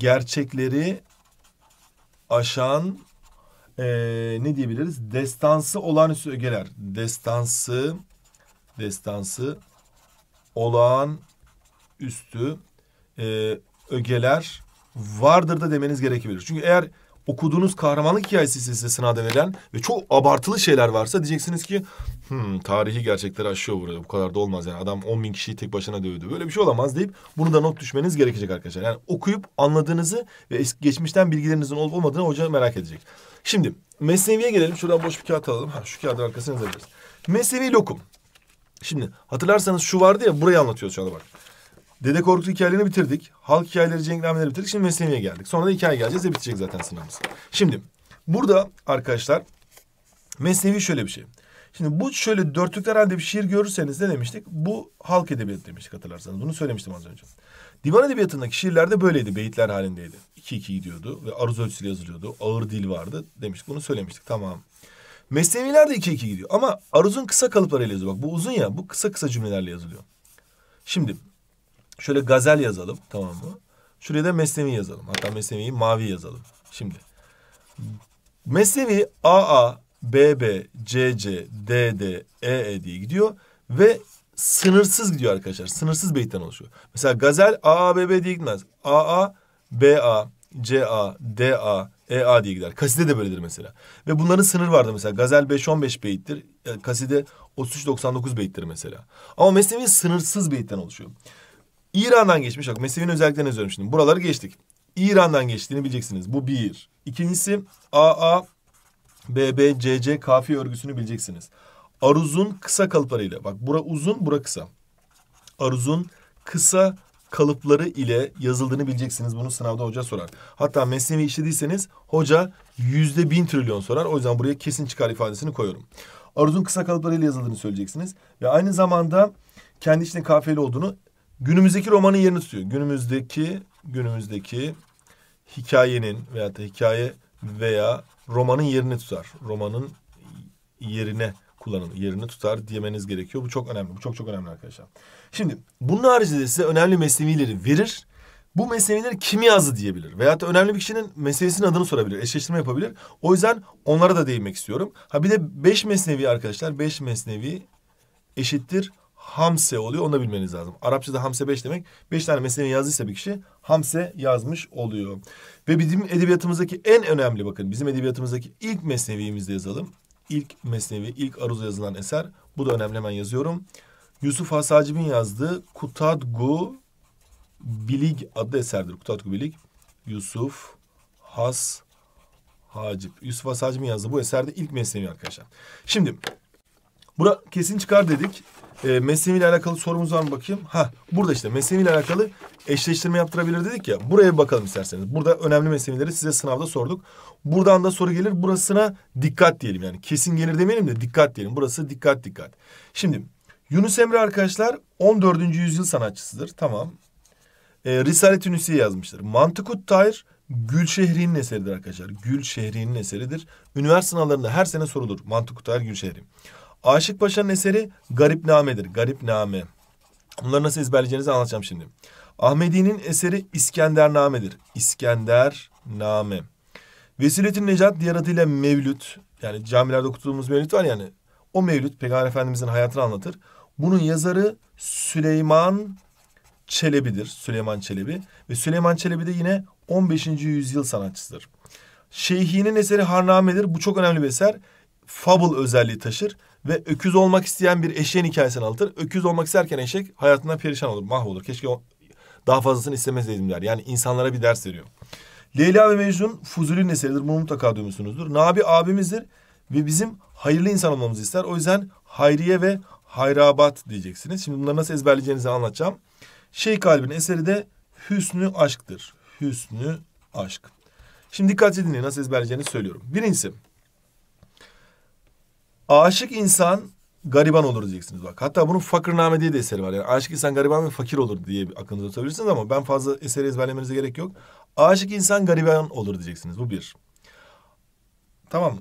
gerçekleri aşan e, ne diyebiliriz? Destansı olağanüstü ögeler. Destansı destansı olağan üstü e, ögeler vardır da demeniz gerekebilir. Çünkü eğer okuduğunuz kahramanlık hikayesi size sınavda verilen ve çok abartılı şeyler varsa diyeceksiniz ki hmm, tarihi gerçekleri aşıyor burada. Bu kadar da olmaz yani. Adam 10 bin kişiyi tek başına dövdü. Böyle bir şey olamaz deyip bunu da not düşmeniz gerekecek arkadaşlar. Yani okuyup anladığınızı ve geçmişten bilgilerinizin olup olmadığını hoca merak edecek. Şimdi Mesnevi'ye gelelim. Şuradan boş bir kağıt alalım. Ha, şu kağıdın arkasını yazabiliriz. Mesnevi lokum. Şimdi hatırlarsanız şu vardı ya burayı anlatıyoruz şu anda bak. Dede Korkut hikayelerini bitirdik. Halk hikayeleri, cenknameleri bitirdik. Şimdi Mesnevi'ye geldik. Sonra da hikaye geleceğiz ve bitecek zaten sınavımız. Şimdi burada arkadaşlar Mesnevi şöyle bir şey. Şimdi bu şöyle dörtlükler halinde bir şiir görürseniz ne demiştik? Bu halk edebiyatı demiştik hatırlarsanız. Bunu söylemiştim az önce. Divan edebiyatındaki şiirlerde böyleydi. Beyitler halindeydi. İki iki gidiyordu ve aruz ölçüsüyle yazılıyordu. Ağır dil vardı demiştik. Bunu söylemiştik. Tamam. Mesneviler de iki iki gidiyor. Ama aruzun kısa kalıplarıyla yazıyor. Bak bu uzun ya. Bu kısa kısa cümlelerle yazılıyor. Şimdi şöyle gazel yazalım. Tamam mı? Şuraya da mesnevi yazalım. Hatta mesneviyi mavi yazalım. Şimdi mesnevi AA BB, CC, DD, EE diye gidiyor ve sınırsız gidiyor arkadaşlar. Sınırsız beyitten oluşuyor. Mesela gazel AABB diye gitmez. AA, BA, CA, DA, EA diye gider. Kaside de böyledir mesela. Ve bunların sınır vardı mesela. Gazel 5-15 beyittir. E, kaside 33-99 beyittir mesela. Ama Mesnevi sınırsız beyitten oluşuyor. İran'dan geçmiş. Bak Mesnevi'nin özelliklerini yazıyorum şimdi. Buraları geçtik. İran'dan geçtiğini bileceksiniz. Bu bir. İkincisi AA, BBCC kafiye örgüsünü bileceksiniz. Aruzun kısa kalıpları ile, Bak bura uzun, bura kısa. Aruzun kısa kalıpları ile yazıldığını bileceksiniz. Bunu sınavda hoca sorar. Hatta mesnevi işlediyseniz hoca yüzde bin trilyon sorar. O yüzden buraya kesin çıkar ifadesini koyuyorum. Aruzun kısa kalıpları ile yazıldığını söyleyeceksiniz. Ve aynı zamanda kendi içinde kafiyeli olduğunu günümüzdeki romanın yerini tutuyor. Günümüzdeki günümüzdeki hikayenin veya da hikaye veya romanın yerini tutar. Romanın yerine kullanın, Yerini tutar diyemeniz gerekiyor. Bu çok önemli. Bu çok çok önemli arkadaşlar. Şimdi bunun haricinde size önemli meslevileri verir. Bu meseleleri kim yazdı diyebilir. Veyahut da önemli bir kişinin meslevisinin adını sorabilir. Eşleştirme yapabilir. O yüzden onlara da değinmek istiyorum. Ha bir de beş mesnevi arkadaşlar. Beş mesnevi eşittir hamse oluyor. Onu da bilmeniz lazım. Arapçada hamse beş demek. Beş tane meseleyi yazdıysa bir kişi hamse yazmış oluyor. Ve bizim edebiyatımızdaki en önemli bakın bizim edebiyatımızdaki ilk mesnevimizde yazalım. İlk mesnevi, ilk aruza yazılan eser. Bu da önemli hemen yazıyorum. Yusuf Hasacib'in yazdığı Kutadgu Bilig adlı eserdir. Kutadgu Bilig. Yusuf Has Hacip. Yusuf Has Hacip'in yazdığı bu eserde ilk mesnevi arkadaşlar. Şimdi Bura kesin çıkar dedik. E, Mesnevi ile alakalı sorumuz var mı bakayım? Ha burada işte Mesnevi ile alakalı eşleştirme yaptırabilir dedik ya. Buraya bir bakalım isterseniz. Burada önemli mesnevileri size sınavda sorduk. Buradan da soru gelir. Burasına dikkat diyelim yani. Kesin gelir demeyelim de dikkat diyelim. Burası dikkat dikkat. Şimdi Yunus Emre arkadaşlar 14. yüzyıl sanatçısıdır. Tamam. E, Risalet-i Nüsiye yazmıştır. Mantıkut Tahir Gülşehri'nin eseridir arkadaşlar. Gülşehri'nin eseridir. Üniversite sınavlarında her sene sorulur. Mantıkut Tahir Gülşehri. Aşık Paşa'nın eseri Garip Namedir. Garip Garipname. Bunları nasıl ezberleyeceğinizi anlatacağım şimdi. Ahmedi'nin eseri İskender Namedir. İskender İskendername. Vesiletin Necat diğer adıyla Mevlüt. Yani camilerde okuduğumuz Mevlüt var yani. O Mevlüt Peygamber Efendimizin hayatını anlatır. Bunun yazarı Süleyman Çelebi'dir. Süleyman Çelebi. Ve Süleyman Çelebi de yine 15. yüzyıl sanatçısıdır. Şeyhi'nin eseri Harname'dir. Bu çok önemli bir eser. Fable özelliği taşır. Ve öküz olmak isteyen bir eşeğin hikayesini anlatır. Öküz olmak isterken eşek hayatından perişan olur, mahvolur. Keşke o, daha fazlasını istemeseydim der. Yani insanlara bir ders veriyor. Leyla ve Mecnun Fuzuli'nin eseridir. Bunu mutlaka duymuşsunuzdur. Nabi abimizdir ve bizim hayırlı insan olmamızı ister. O yüzden hayriye ve hayrabat diyeceksiniz. Şimdi bunları nasıl ezberleyeceğinizi anlatacağım. Şeyh kalbin eseri de hüsnü aşktır. Hüsnü aşk. Şimdi dikkatli dinleyin nasıl ezberleyeceğinizi söylüyorum. Birincisi Aşık insan gariban olur diyeceksiniz bak. Hatta bunun Fakirname diye de eseri var. Yani aşık insan gariban ve fakir olur diye aklınıza tutabilirsiniz ama ben fazla eseri ezberlemenize gerek yok. Aşık insan gariban olur diyeceksiniz. Bu bir. Tamam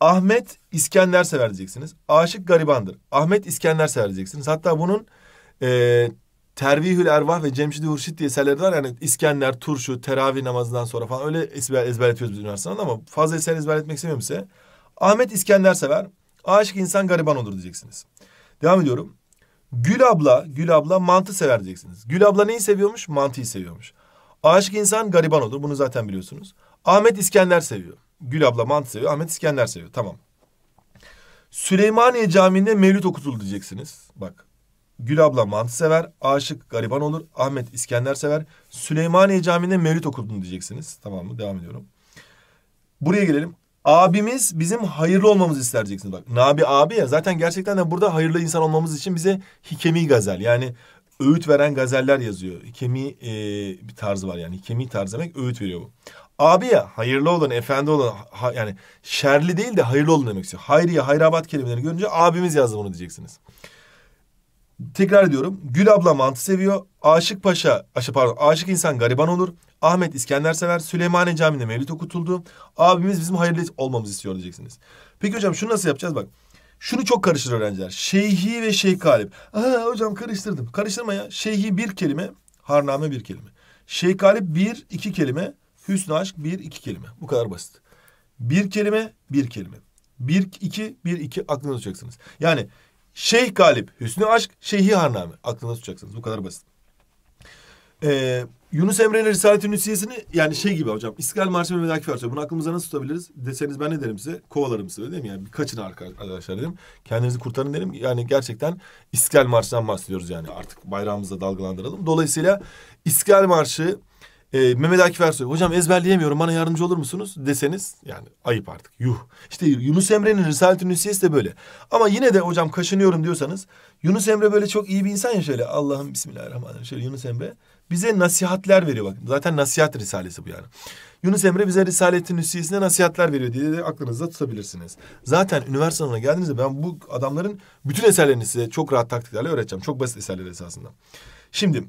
Ahmet İskender sever diyeceksiniz. Aşık garibandır. Ahmet İskender sever diyeceksiniz. Hatta bunun e, Tervihül Ervah ve Cemşid-i Hurşit diye eserleri var. Yani İskender, Turşu, Teravih namazından sonra falan öyle ezber, ezberletiyoruz biz üniversitede ama fazla eser ezberletmek istemiyorum size. Ahmet İskender sever. Aşık insan gariban olur diyeceksiniz. Devam ediyorum. Gül abla, Gül abla mantı sever diyeceksiniz. Gül abla neyi seviyormuş? Mantıyı seviyormuş. Aşık insan gariban olur. Bunu zaten biliyorsunuz. Ahmet İskender seviyor. Gül abla mantı seviyor. Ahmet İskender seviyor. Tamam. Süleymaniye Camii'nde mevlüt okutuldu diyeceksiniz. Bak. Gül abla mantı sever. Aşık gariban olur. Ahmet İskender sever. Süleymaniye Camii'nde mevlüt okutuldu diyeceksiniz. Tamam mı? Devam ediyorum. Buraya gelelim abimiz bizim hayırlı olmamızı ister diyeceksin. Bak Nabi abi ya zaten gerçekten de burada hayırlı insan olmamız için bize hikemi gazel yani öğüt veren gazeller yazıyor. Hikemi e, bir tarzı var yani hikemi tarzı demek öğüt veriyor bu. Abi ya hayırlı olun efendi olun ha, yani şerli değil de hayırlı olun demek istiyor. Hayriye, hayrabat kelimelerini görünce abimiz yazdı bunu diyeceksiniz. Tekrar ediyorum. Gül abla mantı seviyor. Aşık paşa, aşık pardon, aşık insan gariban olur. Ahmet İskender Sever Süleymaniye Camii'nde mevlid okutuldu. Abimiz bizim hayırlı olmamızı istiyor diyeceksiniz. Peki hocam şunu nasıl yapacağız bak. Şunu çok karıştırır öğrenciler. Şeyhi ve Şeyh Galip. Aa hocam karıştırdım. Karıştırma ya. Şeyhi bir kelime, harname bir kelime. Şeyh Galip bir, iki kelime. Hüsnü Aşk bir, iki kelime. Bu kadar basit. Bir kelime, bir kelime. Bir, iki, bir, iki aklınızda tutacaksınız. Yani Şeyh Galip, Hüsnü Aşk, Şeyhi Harname. Aklınızda tutacaksınız. Bu kadar basit. Ee, Yunus Emre'nin Risalet-i Nüsiyesini yani şey gibi hocam İstiklal Marşı Mehmet Akif Ersoy. Bunu aklımıza nasıl tutabiliriz deseniz ben ne derim size? Kovalarım size değil mi? Yani birkaçını arkadaşlar dedim. Kendinizi kurtarın derim. Yani gerçekten İstiklal Marşı'dan bahsediyoruz yani. Artık bayrağımızı dalgalandıralım. Dolayısıyla İstiklal Marşı e, Mehmet Akif Ersoy. Hocam ezberleyemiyorum bana yardımcı olur musunuz deseniz yani ayıp artık. Yuh. İşte Yunus Emre'nin Risalet-i Nüsiyesi de böyle. Ama yine de hocam kaşınıyorum diyorsanız Yunus Emre böyle çok iyi bir insan ya şöyle Allah'ım Bismillahirrahmanirrahim. Şöyle Yunus Emre bize nasihatler veriyor bak. Zaten nasihat risalesi bu yani. Yunus Emre bize Risaletin Nüsiyesi'nde nasihatler veriyor diye de aklınızda tutabilirsiniz. Zaten üniversite sınavına geldiğinizde ben bu adamların bütün eserlerini size çok rahat taktiklerle öğreteceğim. Çok basit eserler esasında. Şimdi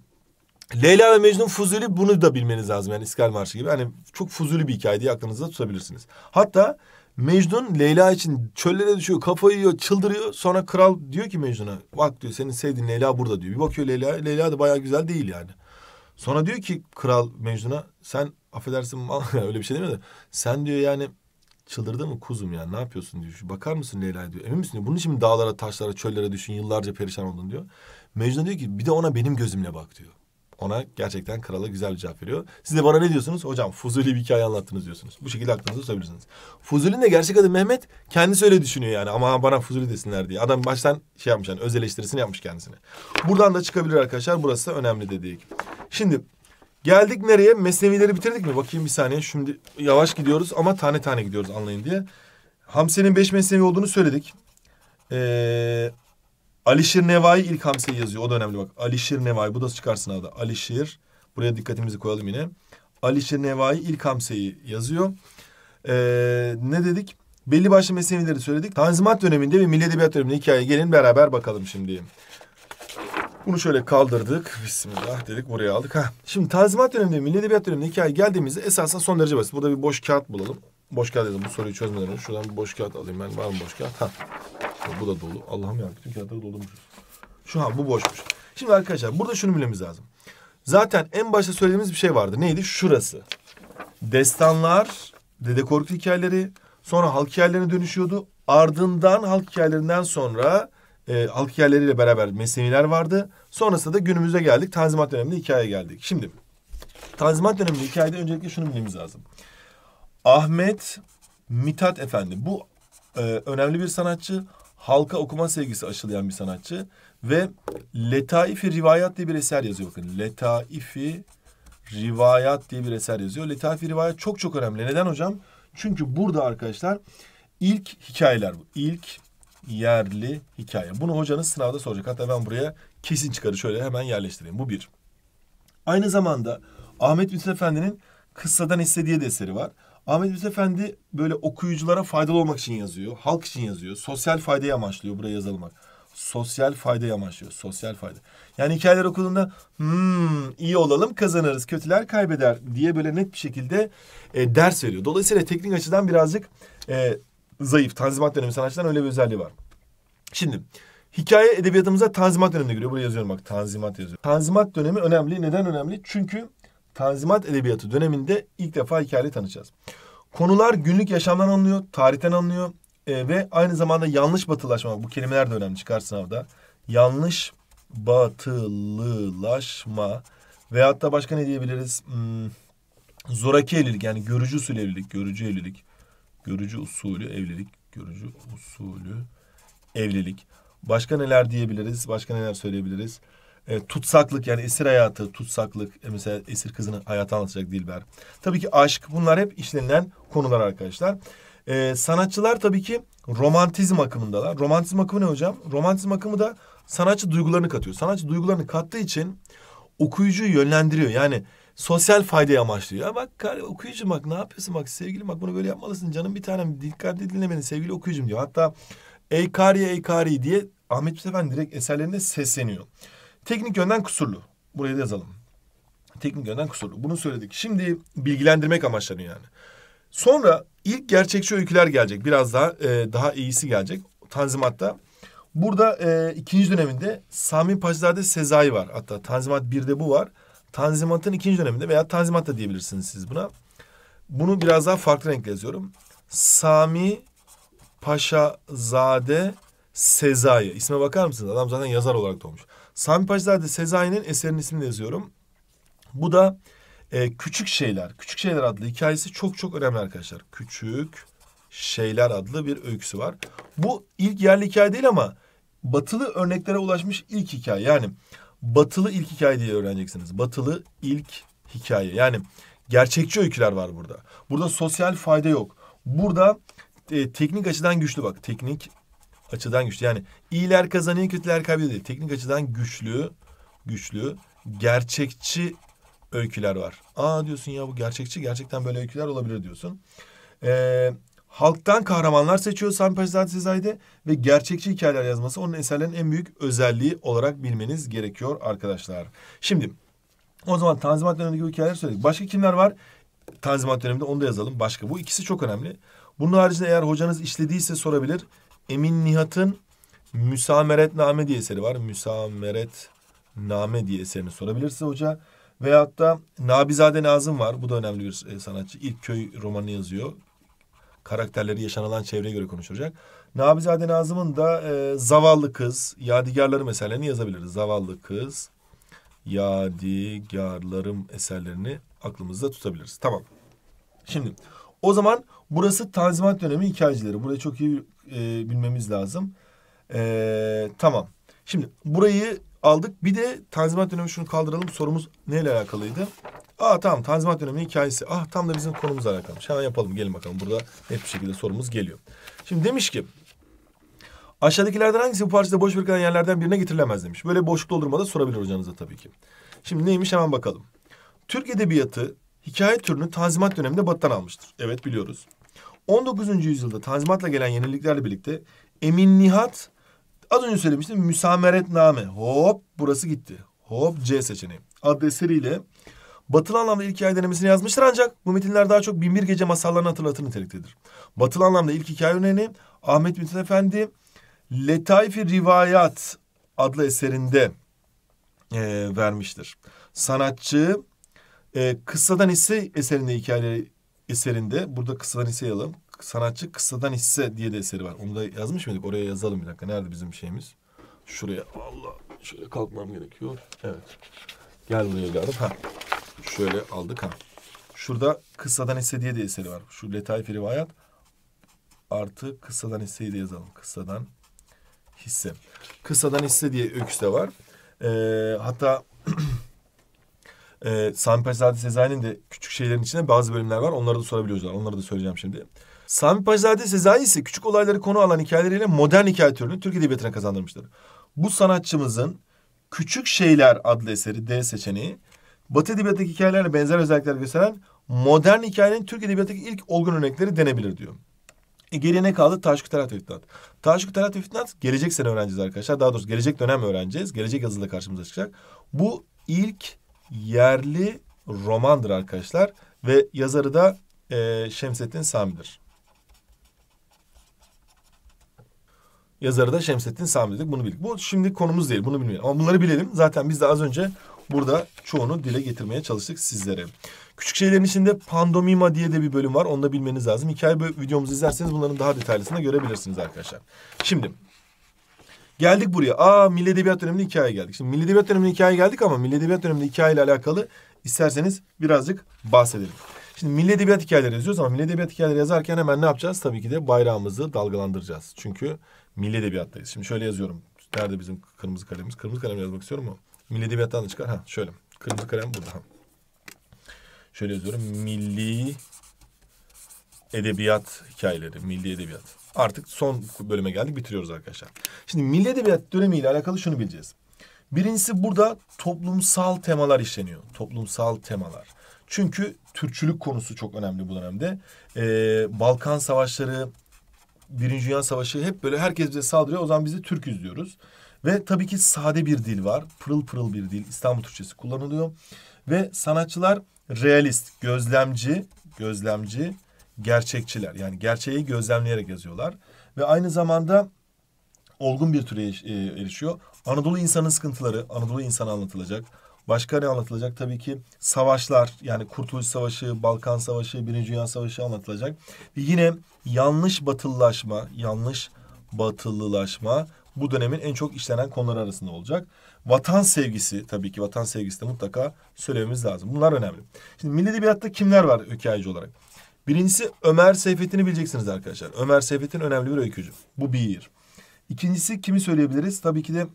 Leyla ve Mecnun Fuzuli bunu da bilmeniz lazım. Yani İskal Marşı gibi. Hani çok fuzuli bir hikaye diye aklınızda tutabilirsiniz. Hatta Mecnun Leyla için çöllere düşüyor, kafayı yiyor, çıldırıyor. Sonra kral diyor ki Mecnun'a bak diyor senin sevdiğin Leyla burada diyor. Bir bakıyor Leyla, Leyla da bayağı güzel değil yani. Sonra diyor ki kral Mecnun'a sen affedersin öyle bir şey demiyor da sen diyor yani çıldırdın mı kuzum ya ne yapıyorsun diyor. Şu, bakar mısın Leyla diyor. Emin misin diyor. Bunun için mi dağlara, taşlara, çöllere düşün yıllarca perişan oldun diyor. Mecnun diyor ki bir de ona benim gözümle bak diyor ona gerçekten krala güzel bir cevap veriyor. Siz de bana ne diyorsunuz? Hocam Fuzuli bir hikaye anlattınız diyorsunuz. Bu şekilde aklınızda tutabilirsiniz. Fuzuli'nin de gerçek adı Mehmet. Kendisi öyle düşünüyor yani. Ama bana Fuzuli desinler diye. Adam baştan şey yapmış yani öz eleştirisini yapmış kendisine. Buradan da çıkabilir arkadaşlar. Burası da önemli dedik. Şimdi geldik nereye? Mesnevileri bitirdik mi? Bakayım bir saniye. Şimdi yavaş gidiyoruz ama tane tane gidiyoruz anlayın diye. Hamse'nin beş mesnevi olduğunu söyledik. Ee, Alişir Nevai ilk hamseyi yazıyor. O da önemli bak. Alişir Nevai. Bu da çıkar sınavda. Alişir. Buraya dikkatimizi koyalım yine. Alişir Nevai ilk hamseyi yazıyor. Ee, ne dedik? Belli başlı meseleleri söyledik. Tanzimat döneminde ve Milli Edebiyat döneminde hikaye gelin beraber bakalım şimdi. Bunu şöyle kaldırdık. Bismillah dedik buraya aldık. Ha. Şimdi Tanzimat döneminde Milli Edebiyat döneminde hikaye geldiğimizde esasen son derece basit. Burada bir boş kağıt bulalım boş kağıt dedim bu soruyu çözmeden önce. Şuradan bir boş kağıt alayım ben. Var mı boş kağıt? Ha. Bu da dolu. Allah'ım ya bütün kağıtları doldurmuşuz. Şu an bu boşmuş. Şimdi arkadaşlar burada şunu bilmemiz lazım. Zaten en başta söylediğimiz bir şey vardı. Neydi? Şurası. Destanlar, Dede Korkut hikayeleri, sonra halk hikayelerine dönüşüyordu. Ardından halk hikayelerinden sonra e, halk hikayeleriyle beraber mesneviler vardı. Sonrasında da günümüze geldik. Tanzimat döneminde hikaye geldik. Şimdi Tanzimat döneminde hikayede öncelikle şunu bilmemiz lazım. Ahmet Mitat Efendi. Bu e, önemli bir sanatçı. Halka okuma sevgisi aşılayan bir sanatçı. Ve Letaifi Rivayat diye bir eser yazıyor. Bakın Letaifi Rivayat diye bir eser yazıyor. Letaifi Rivayat çok çok önemli. Neden hocam? Çünkü burada arkadaşlar ilk hikayeler bu. İlk yerli hikaye. Bunu hocanız sınavda soracak. Hatta ben buraya kesin çıkarı şöyle hemen yerleştireyim. Bu bir. Aynı zamanda Ahmet Mithat Efendi'nin Kıssadan Hisse diye de eseri var. Ahmet Mithat Efendi böyle okuyuculara faydalı olmak için yazıyor. Halk için yazıyor. Sosyal fayda amaçlıyor buraya yazalım bak. Sosyal fayda amaçlıyor. Sosyal fayda. Yani hikayeler okulunda hmm, iyi olalım kazanırız, kötüler kaybeder diye böyle net bir şekilde e, ders veriyor. Dolayısıyla teknik açıdan birazcık e, zayıf. Tanzimat dönemi sanatçıdan öyle bir özelliği var. Şimdi hikaye edebiyatımıza tanzimat döneminde giriyor. Buraya yazıyorum bak tanzimat yazıyor. Tanzimat dönemi önemli. Neden önemli? Çünkü Tanzimat Edebiyatı döneminde ilk defa hikayeli tanıyacağız. Konular günlük yaşamdan alınıyor, tarihten alınıyor e, ve aynı zamanda yanlış batılaşma. Bu kelimeler de önemli çıkar sınavda. Yanlış batılılaşma veyahut da başka ne diyebiliriz? Hmm, zoraki evlilik yani görücü usulü evlilik, görücü evlilik, görücü usulü evlilik, görücü usulü evlilik. Başka neler diyebiliriz? Başka neler söyleyebiliriz? E, tutsaklık yani esir hayatı, tutsaklık e, mesela esir kızını hayatı anlatacak Dilber. Tabii ki aşk bunlar hep işlenilen konular arkadaşlar. E, sanatçılar tabii ki romantizm akımındalar. Romantizm akımı ne hocam? Romantizm akımı da sanatçı duygularını katıyor. Sanatçı duygularını kattığı için okuyucuyu yönlendiriyor. Yani sosyal faydayı amaçlıyor. Ya bak kar, okuyucum bak ne yapıyorsun bak sevgilim bak bunu böyle yapmalısın canım bir tanem dikkatli dinle sevgili okuyucum diyor. Hatta ey kariye ey kari diye Ahmet Mütefendi direkt eserlerinde sesleniyor. Teknik yönden kusurlu. Buraya da yazalım. Teknik yönden kusurlu. Bunu söyledik. Şimdi bilgilendirmek amaçlanıyor yani. Sonra ilk gerçekçi öyküler gelecek. Biraz daha e, daha iyisi gelecek. Tanzimat'ta. Burada e, ikinci döneminde Sami Paşazade Sezai var. Hatta Tanzimat 1'de bu var. Tanzimat'ın ikinci döneminde veya Tanzimat da diyebilirsiniz siz buna. Bunu biraz daha farklı renkle yazıyorum. Sami Paşazade Sezai. İsme bakar mısınız? Adam zaten yazar olarak doğmuş. Sami Paşazade Sezai'nin eserinin ismini yazıyorum. Bu da e, Küçük Şeyler. Küçük Şeyler adlı hikayesi çok çok önemli arkadaşlar. Küçük Şeyler adlı bir öyküsü var. Bu ilk yerli hikaye değil ama batılı örneklere ulaşmış ilk hikaye. Yani batılı ilk hikaye diye öğreneceksiniz. Batılı ilk hikaye. Yani gerçekçi öyküler var burada. Burada sosyal fayda yok. Burada e, teknik açıdan güçlü bak. Teknik açıdan güçlü. Yani iyiler kazanıyor, kötüler kaybediyor değil. Teknik açıdan güçlü, güçlü, gerçekçi öyküler var. Aa diyorsun ya bu gerçekçi, gerçekten böyle öyküler olabilir diyorsun. Ee, halktan kahramanlar seçiyor Sami Paşazade Sezai'de ve gerçekçi hikayeler yazması onun eserlerin en büyük özelliği olarak bilmeniz gerekiyor arkadaşlar. Şimdi o zaman Tanzimat dönemindeki hikayeler söyledik. Başka kimler var? Tanzimat döneminde onu da yazalım. Başka bu ikisi çok önemli. Bunun haricinde eğer hocanız işlediyse sorabilir. Emin Nihat'ın Müsameretname diye eseri var. Müsameretname diye eserini sorabilirse hoca. Veyahut da Nabizade Nazım var. Bu da önemli bir e, sanatçı. İlk köy romanı yazıyor. Karakterleri yaşanılan çevreye göre konuşacak. Nabizade Nazım'ın da e, Zavallı Kız, Yadigarlarım eserlerini yazabiliriz. Zavallı Kız, Yadigarlarım eserlerini aklımızda tutabiliriz. Tamam. Şimdi o zaman burası Tanzimat dönemi hikayecileri. Burayı çok iyi e, bilmemiz lazım. E, tamam. Şimdi burayı aldık. Bir de Tanzimat dönemi şunu kaldıralım. Sorumuz neyle alakalıydı? Aa tamam Tanzimat dönemi hikayesi. Ah tam da bizim konumuzla alakalı. Hemen yapalım. Gelin bakalım. Burada net bir şekilde sorumuz geliyor. Şimdi demiş ki Aşağıdakilerden hangisi bu parçada boş bırakılan yerlerden birine getirilemez demiş. Böyle boşluk da sorabilir hocanıza tabii ki. Şimdi neymiş hemen bakalım. Türk edebiyatı hikaye türünü Tanzimat döneminde Batı'dan almıştır. Evet biliyoruz. 19. yüzyılda Tanzimat'la gelen yeniliklerle birlikte Emin Nihat az önce söylemiştim müsameretname. Hop burası gitti. Hop C seçeneği. Adlı eseriyle batılı anlamda ilk hikaye denemesini yazmıştır ancak bu metinler daha çok Binbir Gece masallarını hatırlatır niteliktedir. Batılı anlamda ilk hikaye örneğini Ahmet Mithat Efendi Letayfi Rivayat adlı eserinde e, vermiştir. Sanatçı e, kıssadan ise eserinde hikayeleri eserinde burada kısadan hisse yalım Sanatçı kısadan hisse diye de eseri var. Onu da yazmış mıydık? Oraya yazalım bir dakika. Nerede bizim şeyimiz? Şuraya. Allah. Şöyle kalkmam gerekiyor. Evet. Gel buraya geldim. Ha. Şöyle aldık ha. Şurada kısadan hisse diye de eseri var. Şu Letaif-i Rivayat artı kısadan hisseyi de yazalım. Kısadan hisse. Kısadan hisse diye öyküsü de var. Ee, hatta E, Sami Paşazade Sezai'nin de küçük şeylerin içinde bazı bölümler var. Onları da sorabiliyoruz. Onları da söyleyeceğim şimdi. Sami Paşazade Sezai ise küçük olayları konu alan hikayeleriyle modern hikaye türünü Türk Edebiyatı'na kazandırmıştır. Bu sanatçımızın Küçük Şeyler adlı eseri D seçeneği Batı Edebiyatı'ndaki hikayelerle benzer özellikler gösteren modern hikayenin Türk Edebiyatı'ndaki ilk olgun örnekleri denebilir diyor. E geriye ne kaldı? Taşkı Tarat İftinat. Taşkı Tarat İftinat gelecek sene öğreneceğiz arkadaşlar. Daha doğrusu gelecek dönem öğreneceğiz. Gelecek yazılı karşımıza çıkacak. Bu ilk yerli romandır arkadaşlar. Ve yazarı da e, Şemsettin Sami'dir. Yazarı da Şemsettin Sami'dir. Bunu bildik. Bu şimdi konumuz değil. Bunu bilmeyelim. Ama bunları bilelim. Zaten biz de az önce burada çoğunu dile getirmeye çalıştık sizlere. Küçük şeylerin içinde pandomima diye de bir bölüm var. Onu da bilmeniz lazım. Hikaye videomuzu izlerseniz bunların daha detaylısını görebilirsiniz arkadaşlar. Şimdi Geldik buraya. Aa Milli Edebiyat döneminde hikaye geldik. Şimdi Milli Edebiyat döneminde hikaye geldik ama Milli Edebiyat döneminde hikaye ile alakalı isterseniz birazcık bahsedelim. Şimdi Milli Edebiyat hikayeleri yazıyoruz ama Milli Edebiyat hikayeleri yazarken hemen ne yapacağız? Tabii ki de bayrağımızı dalgalandıracağız. Çünkü Milli Edebiyat'tayız. Şimdi şöyle yazıyorum. Nerede bizim kırmızı kalemimiz? Kırmızı kalem yazmak istiyorum mu? Milli Edebiyat'tan da çıkar. Ha şöyle. Kırmızı kalem burada. Şöyle yazıyorum. Milli Edebiyat hikayeleri. Milli Edebiyat. Artık son bölüme geldik bitiriyoruz arkadaşlar. Şimdi milli edebiyat dönemiyle alakalı şunu bileceğiz. Birincisi burada toplumsal temalar işleniyor. Toplumsal temalar. Çünkü Türkçülük konusu çok önemli bu dönemde. Ee, Balkan savaşları, Birinci Dünya Savaşı hep böyle herkes bize saldırıyor. O zaman biz de Türk'üz diyoruz. Ve tabii ki sade bir dil var. Pırıl pırıl bir dil. İstanbul Türkçesi kullanılıyor. Ve sanatçılar realist, gözlemci, gözlemci gerçekçiler. Yani gerçeği gözlemleyerek yazıyorlar. Ve aynı zamanda olgun bir türe e, erişiyor. Anadolu insanın sıkıntıları, Anadolu insanı anlatılacak. Başka ne anlatılacak? Tabii ki savaşlar yani Kurtuluş Savaşı, Balkan Savaşı, Birinci Dünya Savaşı anlatılacak. Ve yine yanlış batılılaşma, yanlış batılılaşma bu dönemin en çok işlenen konuları arasında olacak. Vatan sevgisi tabii ki vatan sevgisi de mutlaka söylememiz lazım. Bunlar önemli. Şimdi milli edebiyatta kimler var hikayeci olarak? Birincisi Ömer Seyfettin'i bileceksiniz arkadaşlar. Ömer Seyfettin önemli bir öykücü. Bu bir. İkincisi kimi söyleyebiliriz? Tabii ki de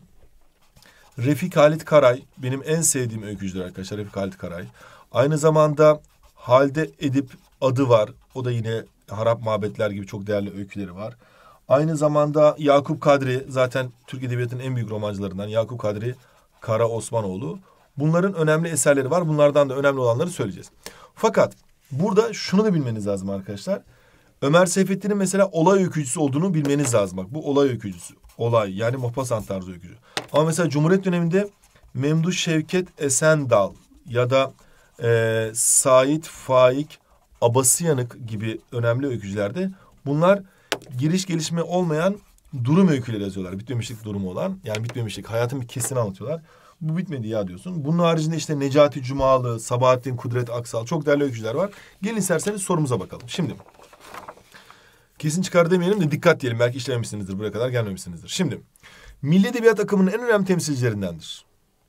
Refik Halit Karay benim en sevdiğim öykücüdür arkadaşlar Refik Halit Karay. Aynı zamanda Halde Edip adı var. O da yine Harap Mabetler gibi çok değerli öyküleri var. Aynı zamanda Yakup Kadri zaten Türk Edebiyatı'nın en büyük romancılarından Yakup Kadri Kara Osmanoğlu. Bunların önemli eserleri var. Bunlardan da önemli olanları söyleyeceğiz. Fakat Burada şunu da bilmeniz lazım arkadaşlar. Ömer Seyfettin'in mesela olay öykücüsü olduğunu bilmeniz lazım. Bak bu olay öykücüsü. Olay yani Mopassan tarzı öykücü. Ama mesela Cumhuriyet döneminde Memduh Şevket Esendal ya da e, Said Faik Abasıyanık gibi önemli öykücülerde bunlar giriş gelişme olmayan durum öyküleri yazıyorlar. Bitmemişlik durumu olan yani bitmemişlik hayatın bir kesini anlatıyorlar. Bu bitmedi ya diyorsun. Bunun haricinde işte Necati Cumalı, Sabahattin Kudret Aksal çok değerli öykücüler var. Gelin isterseniz sorumuza bakalım. Şimdi kesin çıkar demeyelim de dikkat diyelim. Belki işlememişsinizdir buraya kadar gelmemişsinizdir. Şimdi milli edebiyat akımının en önemli temsilcilerindendir.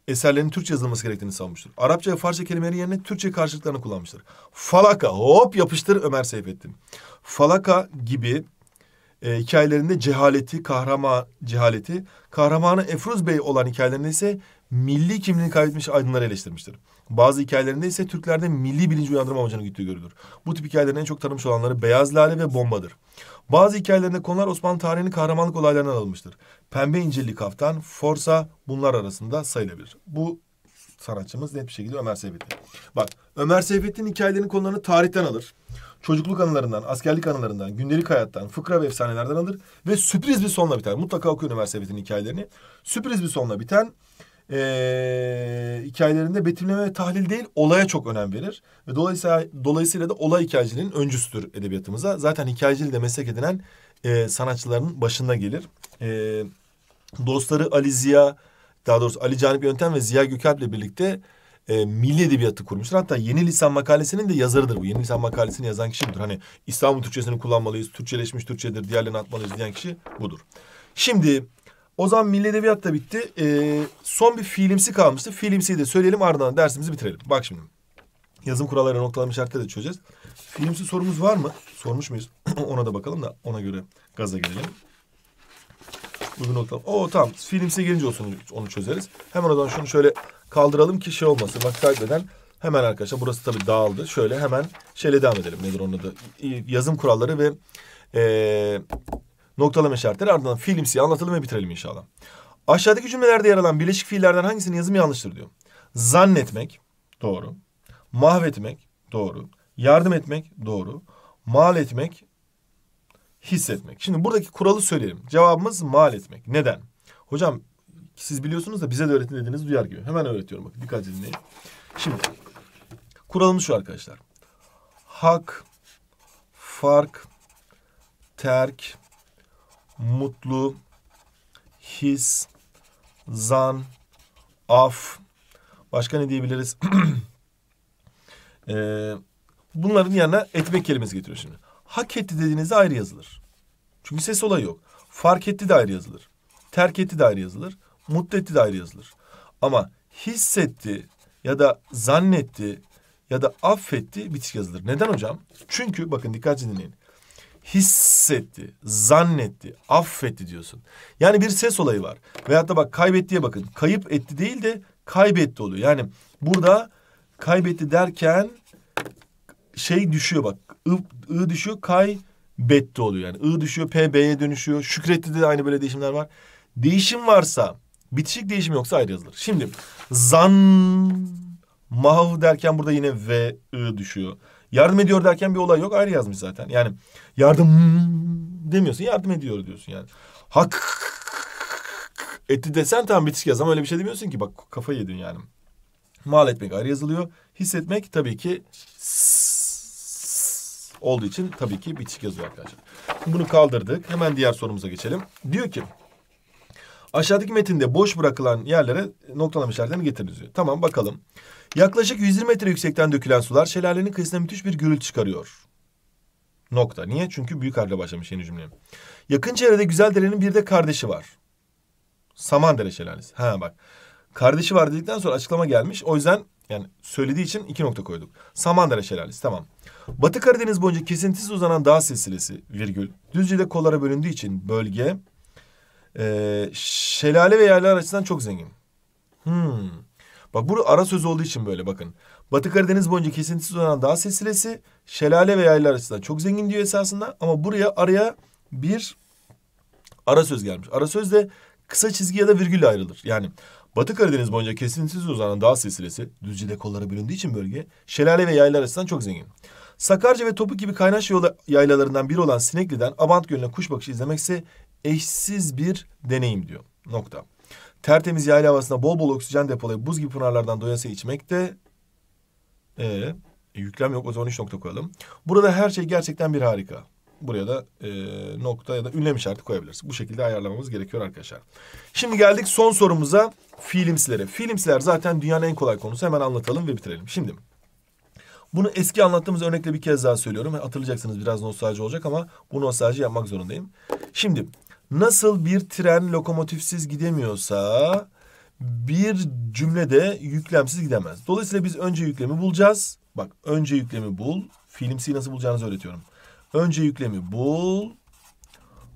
Eserlerinin Türkçe yazılması gerektiğini savunmuştur. Arapça ve Farsça kelimeleri yerine Türkçe karşılıklarını kullanmıştır. Falaka hop yapıştır Ömer Seyfettin. Falaka gibi e, hikayelerinde cehaleti, kahrama cehaleti, kahramanı Efruz Bey olan hikayelerinde ise milli kimliğini kaybetmiş aydınları eleştirmiştir. Bazı hikayelerinde ise Türklerde milli bilinci uyandırma amacını gittiği görülür. Bu tip hikayelerin en çok tanımış olanları Beyaz Lale ve Bomba'dır. Bazı hikayelerinde konular Osmanlı tarihinin kahramanlık olaylarından alınmıştır. Pembe İncirli Kaftan, Forsa bunlar arasında sayılabilir. Bu sanatçımız net bir şekilde Ömer Seyfettin. Bak Ömer Seyfettin'in hikayelerinin konularını tarihten alır. Çocukluk anılarından, askerlik anılarından, gündelik hayattan, fıkra ve efsanelerden alır. Ve sürpriz bir sonla biter. Mutlaka okuyun Ömer Seyfettin'in hikayelerini. Sürpriz bir sonla biten e, hikayelerinde betimleme ve tahlil değil olaya çok önem verir. Ve dolayısıyla, dolayısıyla da olay hikayeciliğinin öncüsüdür edebiyatımıza. Zaten hikayeciliği de meslek edinen e, sanatçıların başında gelir. E, dostları Ali Ziya, daha doğrusu Ali Canip Yöntem ve Ziya Gökalp'le birlikte e, milli edebiyatı kurmuştur Hatta Yeni Lisan makalesinin de yazarıdır bu. Yeni Lisan makalesini yazan kişi budur. Hani İstanbul Türkçesini kullanmalıyız, Türkçeleşmiş Türkçedir, diğerlerini atmalıyız diyen kişi budur. Şimdi o zaman Milli Edebiyat da bitti. Ee, son bir fiilimsi kalmıştı. Fiilimsiyi de söyleyelim ardından dersimizi bitirelim. Bak şimdi. Yazım kuralları noktalama şartları da çözeceğiz. Fiilimsi sorumuz var mı? Sormuş muyuz? ona da bakalım da ona göre gaza gelelim. Uygun noktalama. Oo tamam. Fiilimsiye gelince olsun onu çözeriz. Hemen o şunu şöyle kaldıralım ki şey olmasın. Bak kaybeden hemen arkadaşlar burası tabii dağıldı. Şöyle hemen şeyle devam edelim. Nedir onun adı? Yazım kuralları ve ee, noktalama işaretleri ardından fiilimsi anlatalım ve bitirelim inşallah. Aşağıdaki cümlelerde yer alan birleşik fiillerin hangisinin yazımı yanlıştır diyor. Zannetmek doğru. Mahvetmek doğru. Yardım etmek doğru. Mal etmek hissetmek. Şimdi buradaki kuralı söyleyelim. Cevabımız mal etmek. Neden? Hocam siz biliyorsunuz da bize de öğretin dediğiniz duyar gibi. Hemen öğretiyorum bakın dikkat edin. Şimdi kuralımız şu arkadaşlar. Hak, fark, terk, mutlu, his, zan, af. Başka ne diyebiliriz? ee, bunların yanına etmek kelimesi getiriyor şimdi. Hak etti dediğinizde ayrı yazılır. Çünkü ses olayı yok. Fark etti de ayrı yazılır. Terk etti de ayrı yazılır. Mutlu etti de ayrı yazılır. Ama hissetti ya da zannetti ya da affetti bitişik yazılır. Neden hocam? Çünkü bakın dikkatli dinleyin hissetti, zannetti, affetti diyorsun. Yani bir ses olayı var. Veyahut da bak kaybettiye bakın. Kayıp etti değil de kaybetti oluyor. Yani burada kaybetti derken şey düşüyor bak. I, I düşüyor kaybetti oluyor. Yani I düşüyor P, B'ye dönüşüyor. Şükretti de aynı böyle değişimler var. Değişim varsa bitişik değişim yoksa ayrı yazılır. Şimdi zan mahav derken burada yine V, I düşüyor. Yardım ediyor derken bir olay yok ayrı yazmış zaten. Yani yardım demiyorsun yardım ediyor diyorsun yani. Hak etti desen tam bitişik yaz ama öyle bir şey demiyorsun ki bak kafa yedin yani. Mal etmek ayrı yazılıyor. Hissetmek tabii ki olduğu için tabii ki bitişik yazıyor arkadaşlar. Bunu kaldırdık. Hemen diğer sorumuza geçelim. Diyor ki aşağıdaki metinde boş bırakılan yerlere noktalama işaretlerini getiriniz diyor. Tamam bakalım. Yaklaşık 120 metre yüksekten dökülen sular şelalenin kıyısına müthiş bir gürültü çıkarıyor. Nokta. Niye? Çünkü büyük harfle başlamış yeni cümlem. Yakın çevrede güzel derenin bir de kardeşi var. Samandere şelalesi. Ha bak. Kardeşi var dedikten sonra açıklama gelmiş. O yüzden yani söylediği için iki nokta koyduk. Samandere şelalesi tamam. Batı Karadeniz boyunca kesintisiz uzanan dağ silsilesi virgül. Düzce'de kollara bölündüğü için bölge e, şelale ve yerler açısından çok zengin. Hmm. Bak bu ara söz olduğu için böyle bakın. Batı Karadeniz boyunca kesintisiz olan dağ silsilesi şelale ve yaylar açısından çok zengin diyor esasında ama buraya araya bir ara söz gelmiş. Ara söz de kısa çizgi ya da virgülle ayrılır. Yani Batı Karadeniz boyunca kesintisiz uzanan dağ silsilesi düzcede kollara bölündüğü için bölge şelale ve yaylar açısından çok zengin. Sakarca ve Topuk gibi kaynaş yolu yaylalarından biri olan Sinekli'den Abant Gölü'ne kuş bakışı izlemek ise eşsiz bir deneyim diyor. Nokta. Tertemiz yayla havasında bol bol oksijen depolayıp buz gibi pınarlardan doyası içmek de... Ee, yüklem yok o zaman üç nokta koyalım. Burada her şey gerçekten bir harika. Buraya da e, nokta ya da ünlem işareti koyabiliriz. Bu şekilde ayarlamamız gerekiyor arkadaşlar. Şimdi geldik son sorumuza fiilimsilere. Fiilimsiler zaten dünyanın en kolay konusu. Hemen anlatalım ve bitirelim. Şimdi bunu eski anlattığımız örnekle bir kez daha söylüyorum. Hatırlayacaksınız biraz nostalji olacak ama bu nostalji yapmak zorundayım. Şimdi Nasıl bir tren lokomotifsiz gidemiyorsa bir cümlede yüklemsiz gidemez. Dolayısıyla biz önce yüklemi bulacağız. Bak önce yüklemi bul. Filmsi nasıl bulacağınızı öğretiyorum. Önce yüklemi bul.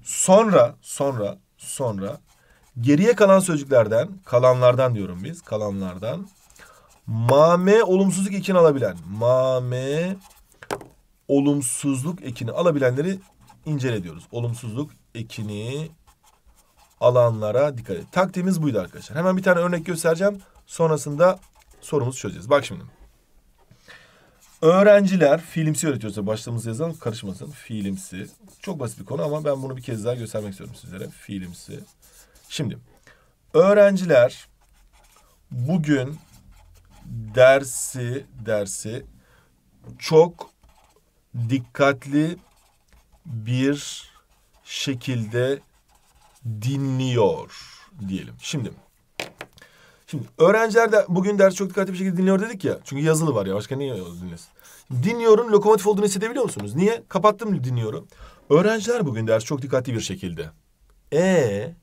Sonra, sonra, sonra geriye kalan sözcüklerden, kalanlardan diyorum biz, kalanlardan mame olumsuzluk ekini alabilen, mame olumsuzluk ekini alabilenleri incele diyoruz. Olumsuzluk ekini alanlara dikkat et. Taktiğimiz buydu arkadaşlar. Hemen bir tane örnek göstereceğim. Sonrasında sorumuzu çözeceğiz. Bak şimdi. Öğrenciler filmsi öğretiyoruz. Başlığımızı yazalım karışmasın. Filmsi. Çok basit bir konu ama ben bunu bir kez daha göstermek istiyorum sizlere. Filmsi. Şimdi öğrenciler bugün dersi dersi çok dikkatli bir şekilde dinliyor diyelim. Şimdi Şimdi öğrenciler de bugün ders çok dikkatli bir şekilde dinliyor dedik ya. Çünkü yazılı var ya başka niye dinlesin? Dinliyorum lokomotif olduğunu hissedebiliyor musunuz? Niye? Kapattım dinliyorum. Öğrenciler bugün ders çok dikkatli bir şekilde. E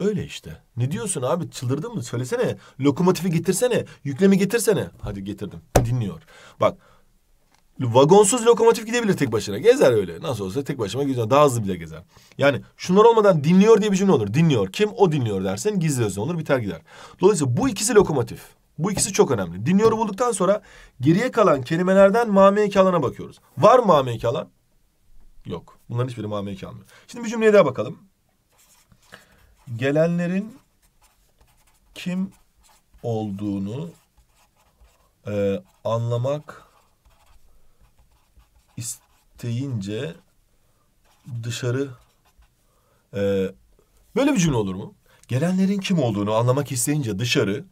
öyle işte. Ne diyorsun abi çıldırdın mı? Söylesene. Lokomotifi getirsene. Yüklemi getirsene. Hadi getirdim. Dinliyor. Bak vagonsuz lokomotif gidebilir tek başına. Gezer öyle. Nasıl olsa tek başıma gidiyor Daha hızlı bile gezer. Yani şunlar olmadan dinliyor diye bir cümle olur. Dinliyor. Kim? O dinliyor dersen gizli özne olur biter gider. Dolayısıyla bu ikisi lokomotif. Bu ikisi çok önemli. Dinliyoru bulduktan sonra geriye kalan kelimelerden mameki alana bakıyoruz. Var mı mameki alan? Yok. Bunların hiçbiri mameki almıyor. Şimdi bir cümleye daha bakalım. Gelenlerin kim olduğunu e, anlamak isteyince dışarı e, böyle bir cümle olur mu? Gelenlerin kim olduğunu anlamak isteyince dışarı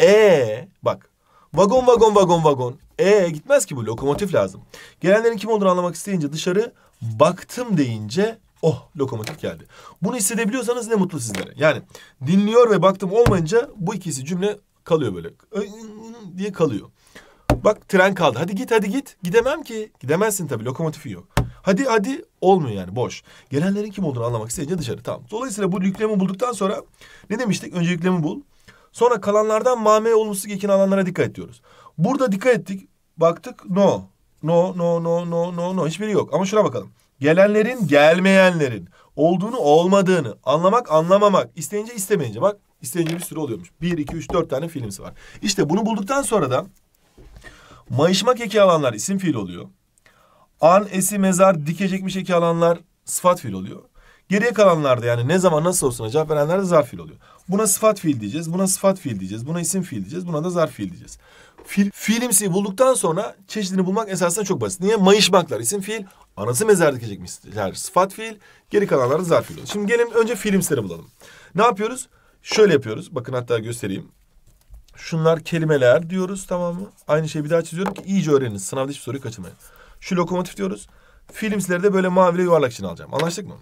e bak vagon vagon vagon vagon e gitmez ki bu lokomotif lazım. Gelenlerin kim olduğunu anlamak isteyince dışarı baktım deyince oh lokomotif geldi. Bunu hissedebiliyorsanız ne mutlu sizlere. Yani dinliyor ve baktım olmayınca bu ikisi cümle kalıyor böyle diye kalıyor. Bak tren kaldı. Hadi git hadi git. Gidemem ki. Gidemezsin tabii lokomotifi yok. Hadi hadi olmuyor yani boş. Gelenlerin kim olduğunu anlamak isteyince dışarı tamam. Dolayısıyla bu yüklemi bulduktan sonra ne demiştik? Önce yüklemi bul. Sonra kalanlardan mame olumsuz geçen alanlara dikkat ediyoruz. Burada dikkat ettik. Baktık no. No no no no no no hiçbiri yok. Ama şuna bakalım. Gelenlerin gelmeyenlerin olduğunu olmadığını anlamak anlamamak isteyince istemeyince bak isteyince bir sürü oluyormuş. Bir iki üç dört tane filmsi var. İşte bunu bulduktan sonra da Mayışmak eki alanlar isim fiil oluyor. An, esi, mezar, dikecekmiş eki alanlar sıfat fiil oluyor. Geriye kalanlarda yani ne zaman nasıl olsun cevap verenler de zarf fiil oluyor. Buna sıfat fiil diyeceğiz, buna sıfat fiil diyeceğiz, buna isim fiil diyeceğiz, buna da zarf fiil diyeceğiz. Fiil, fiilimsi bulduktan sonra çeşidini bulmak esasında çok basit. Niye? Mayışmaklar isim fiil, anası mezar dikecekmişler sıfat fiil, geri kalanlar da zarf fiil oluyor. Şimdi gelin önce fiilimsleri bulalım. Ne yapıyoruz? Şöyle yapıyoruz. Bakın hatta göstereyim. Şunlar kelimeler diyoruz tamam mı? Aynı şeyi bir daha çiziyorum ki iyice öğreniniz. Sınavda hiçbir soruyu kaçırmayın. Şu lokomotif diyoruz. Filmsleri de böyle mavi yuvarlak için alacağım. Anlaştık mı?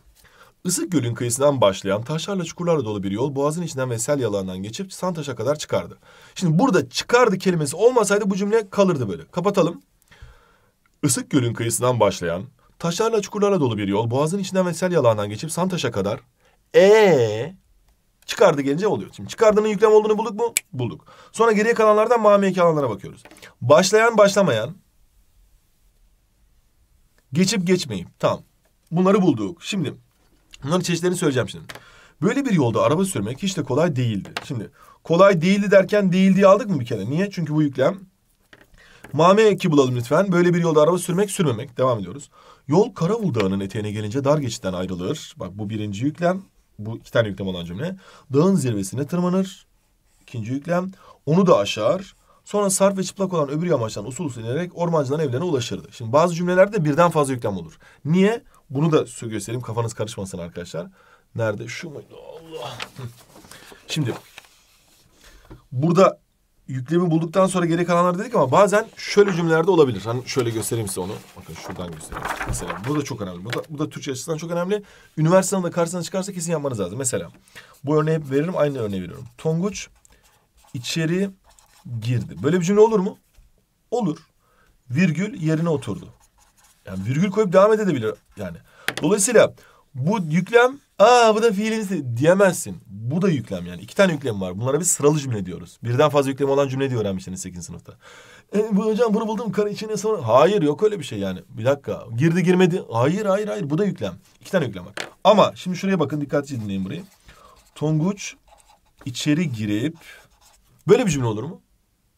Isık gölün kıyısından başlayan taşlarla çukurlarla dolu bir yol boğazın içinden ve sel yalanından geçip Santaş'a kadar çıkardı. Şimdi burada çıkardı kelimesi olmasaydı bu cümle kalırdı böyle. Kapatalım. Isık gölün kıyısından başlayan taşlarla çukurlarla dolu bir yol boğazın içinden ve sel yalanından geçip Santaş'a kadar e Çıkardı gelince oluyor. Şimdi çıkardığının yüklem olduğunu bulduk mu? Bulduk. Sonra geriye kalanlardan mamiyeki alanlara bakıyoruz. Başlayan başlamayan. Geçip geçmeyip. Tamam. Bunları bulduk. Şimdi bunların çeşitlerini söyleyeceğim şimdi. Böyle bir yolda araba sürmek hiç de kolay değildi. Şimdi kolay değildi derken değildi aldık mı bir kere? Niye? Çünkü bu yüklem. Mame eki bulalım lütfen. Böyle bir yolda araba sürmek sürmemek. Devam ediyoruz. Yol Karavul Dağı'nın eteğine gelince dar geçitten ayrılır. Bak bu birinci yüklem. Bu iki tane yüklem olan cümle. Dağın zirvesine tırmanır. İkinci yüklem. Onu da aşar. Sonra sarf ve çıplak olan öbür yamaçtan usul usul inerek ormancıdan evlerine ulaşırdı. Şimdi bazı cümlelerde birden fazla yüklem olur. Niye? Bunu da size göstereyim kafanız karışmasın arkadaşlar. Nerede? Şu muydu? Allah. Şimdi burada yüklemi bulduktan sonra geri kalanları dedik ama bazen şöyle cümlelerde olabilir. Hani şöyle göstereyim size onu. Bakın şuradan göstereyim. Mesela bu da çok önemli. Bu da, bu da Türkçe açısından çok önemli. Üniversitenin de karşısına çıkarsa kesin yapmanız lazım. Mesela bu örneği hep veririm. Aynı örneği veriyorum. Tonguç içeri girdi. Böyle bir cümle olur mu? Olur. Virgül yerine oturdu. Yani virgül koyup devam edebilir yani. Dolayısıyla bu yüklem Aa bu da fiilimsi diyemezsin. Bu da yüklem yani. İki tane yüklem var. Bunlara biz sıralı cümle diyoruz. Birden fazla yüklem olan cümle diye öğrenmiştiniz 8. sınıfta. E, bu hocam bunu buldum karı içine sonra. Hayır yok öyle bir şey yani. Bir dakika. Girdi girmedi. Hayır hayır hayır. Bu da yüklem. İki tane yüklem var. Ama şimdi şuraya bakın dikkatli dinleyin burayı. Tonguç içeri girip böyle bir cümle olur mu?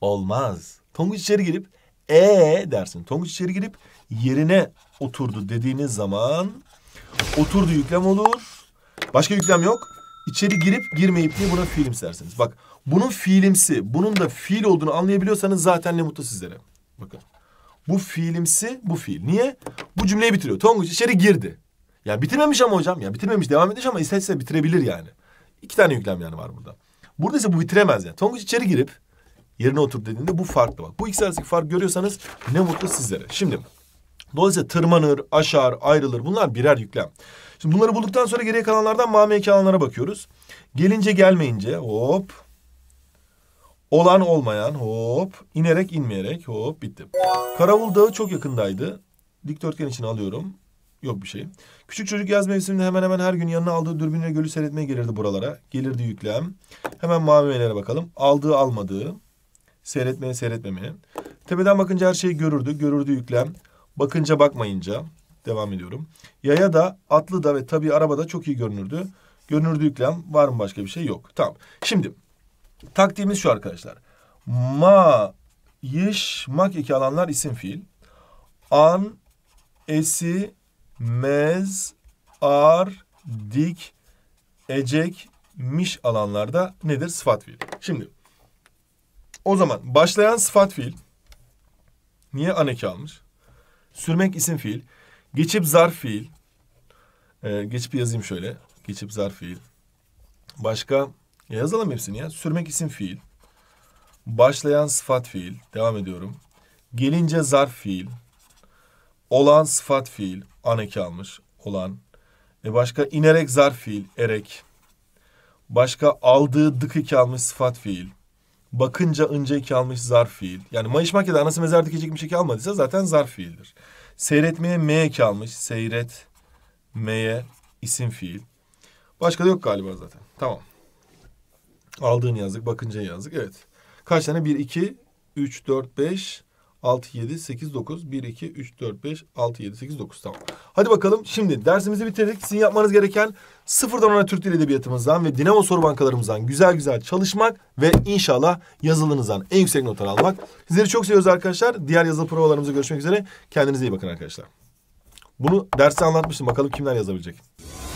Olmaz. Tonguç içeri girip e dersin. Tonguç içeri girip yerine oturdu dediğiniz zaman oturdu yüklem olur. Başka yüklem yok. İçeri girip girmeyip diye buna fiilimsi dersiniz. Bak bunun fiilimsi, bunun da fiil olduğunu anlayabiliyorsanız zaten ne mutlu sizlere. Bakın. Bu fiilimsi, bu fiil. Niye? Bu cümleyi bitiriyor. Tonguç içeri girdi. Ya bitirmemiş ama hocam. Ya bitirmemiş, devam etmiş ama isterse bitirebilir yani. İki tane yüklem yani var burada. Burada ise bu bitiremez yani. Tonguç içeri girip yerine otur dediğinde bu farklı bak. Bu ikisi arasındaki fark görüyorsanız ne mutlu sizlere. Şimdi dolayısıyla tırmanır, aşar, ayrılır bunlar birer yüklem. Şimdi bunları bulduktan sonra geriye kalanlardan mame kalanlara bakıyoruz. Gelince gelmeyince hop. Olan olmayan hop. inerek inmeyerek hop bitti. Karavul Dağı çok yakındaydı. Dikdörtgen için alıyorum. Yok bir şey. Küçük çocuk yaz mevsiminde hemen hemen her gün yanına aldığı dürbünle gölü seyretmeye gelirdi buralara. Gelirdi yüklem. Hemen mavimelere bakalım. Aldığı almadığı. Seyretmeye seyretmemeye. Tepeden bakınca her şeyi görürdü. Görürdü yüklem. Bakınca bakmayınca. Devam ediyorum. Yaya da, atlı da ve tabii araba da çok iyi görünürdü. Görünürdü yüklem var mı başka bir şey? Yok. Tamam. Şimdi taktiğimiz şu arkadaşlar. Ma, yiş, mak iki alanlar isim fiil. An, esi, mez, ar, dik, ecek, miş alanlarda nedir? Sıfat fiil. Şimdi o zaman başlayan sıfat fiil niye aneki almış? Sürmek isim fiil. Geçip zarf fiil. Ee, geçip yazayım şöyle. Geçip zarf fiil. Başka ya yazalım hepsini ya. Sürmek isim fiil. Başlayan sıfat fiil. Devam ediyorum. Gelince zarf fiil. Olan sıfat fiil. Aneki almış. Olan. E başka inerek zarf fiil. Erek. Başka aldığı dık iki almış sıfat fiil. Bakınca ınca iki almış zarf fiil. Yani mayış makyada anası mezar dikecekmiş şey iki almadıysa zaten zarf fiildir. Seyretmeye M kalmış. Seyret M'ye isim fiil. Başka da yok galiba zaten. Tamam. Aldığın yazdık, bakınca yazdık. Evet. Kaç tane? 1, 2, 3, 4, 5, 6, 7, 8, 9. 1, 2, 3, 4, 5, 6, 7, 8, 9. Tamam. Hadi bakalım şimdi dersimizi bitirdik. Sizin yapmanız gereken sıfırdan ona Türk Dil Edebiyatımızdan ve Dinamo Soru Bankalarımızdan güzel güzel çalışmak ve inşallah yazılınızdan en yüksek notları almak. Sizleri çok seviyoruz arkadaşlar. Diğer yazılı provalarımızda görüşmek üzere. Kendinize iyi bakın arkadaşlar. Bunu derste anlatmıştım. Bakalım kimler yazabilecek.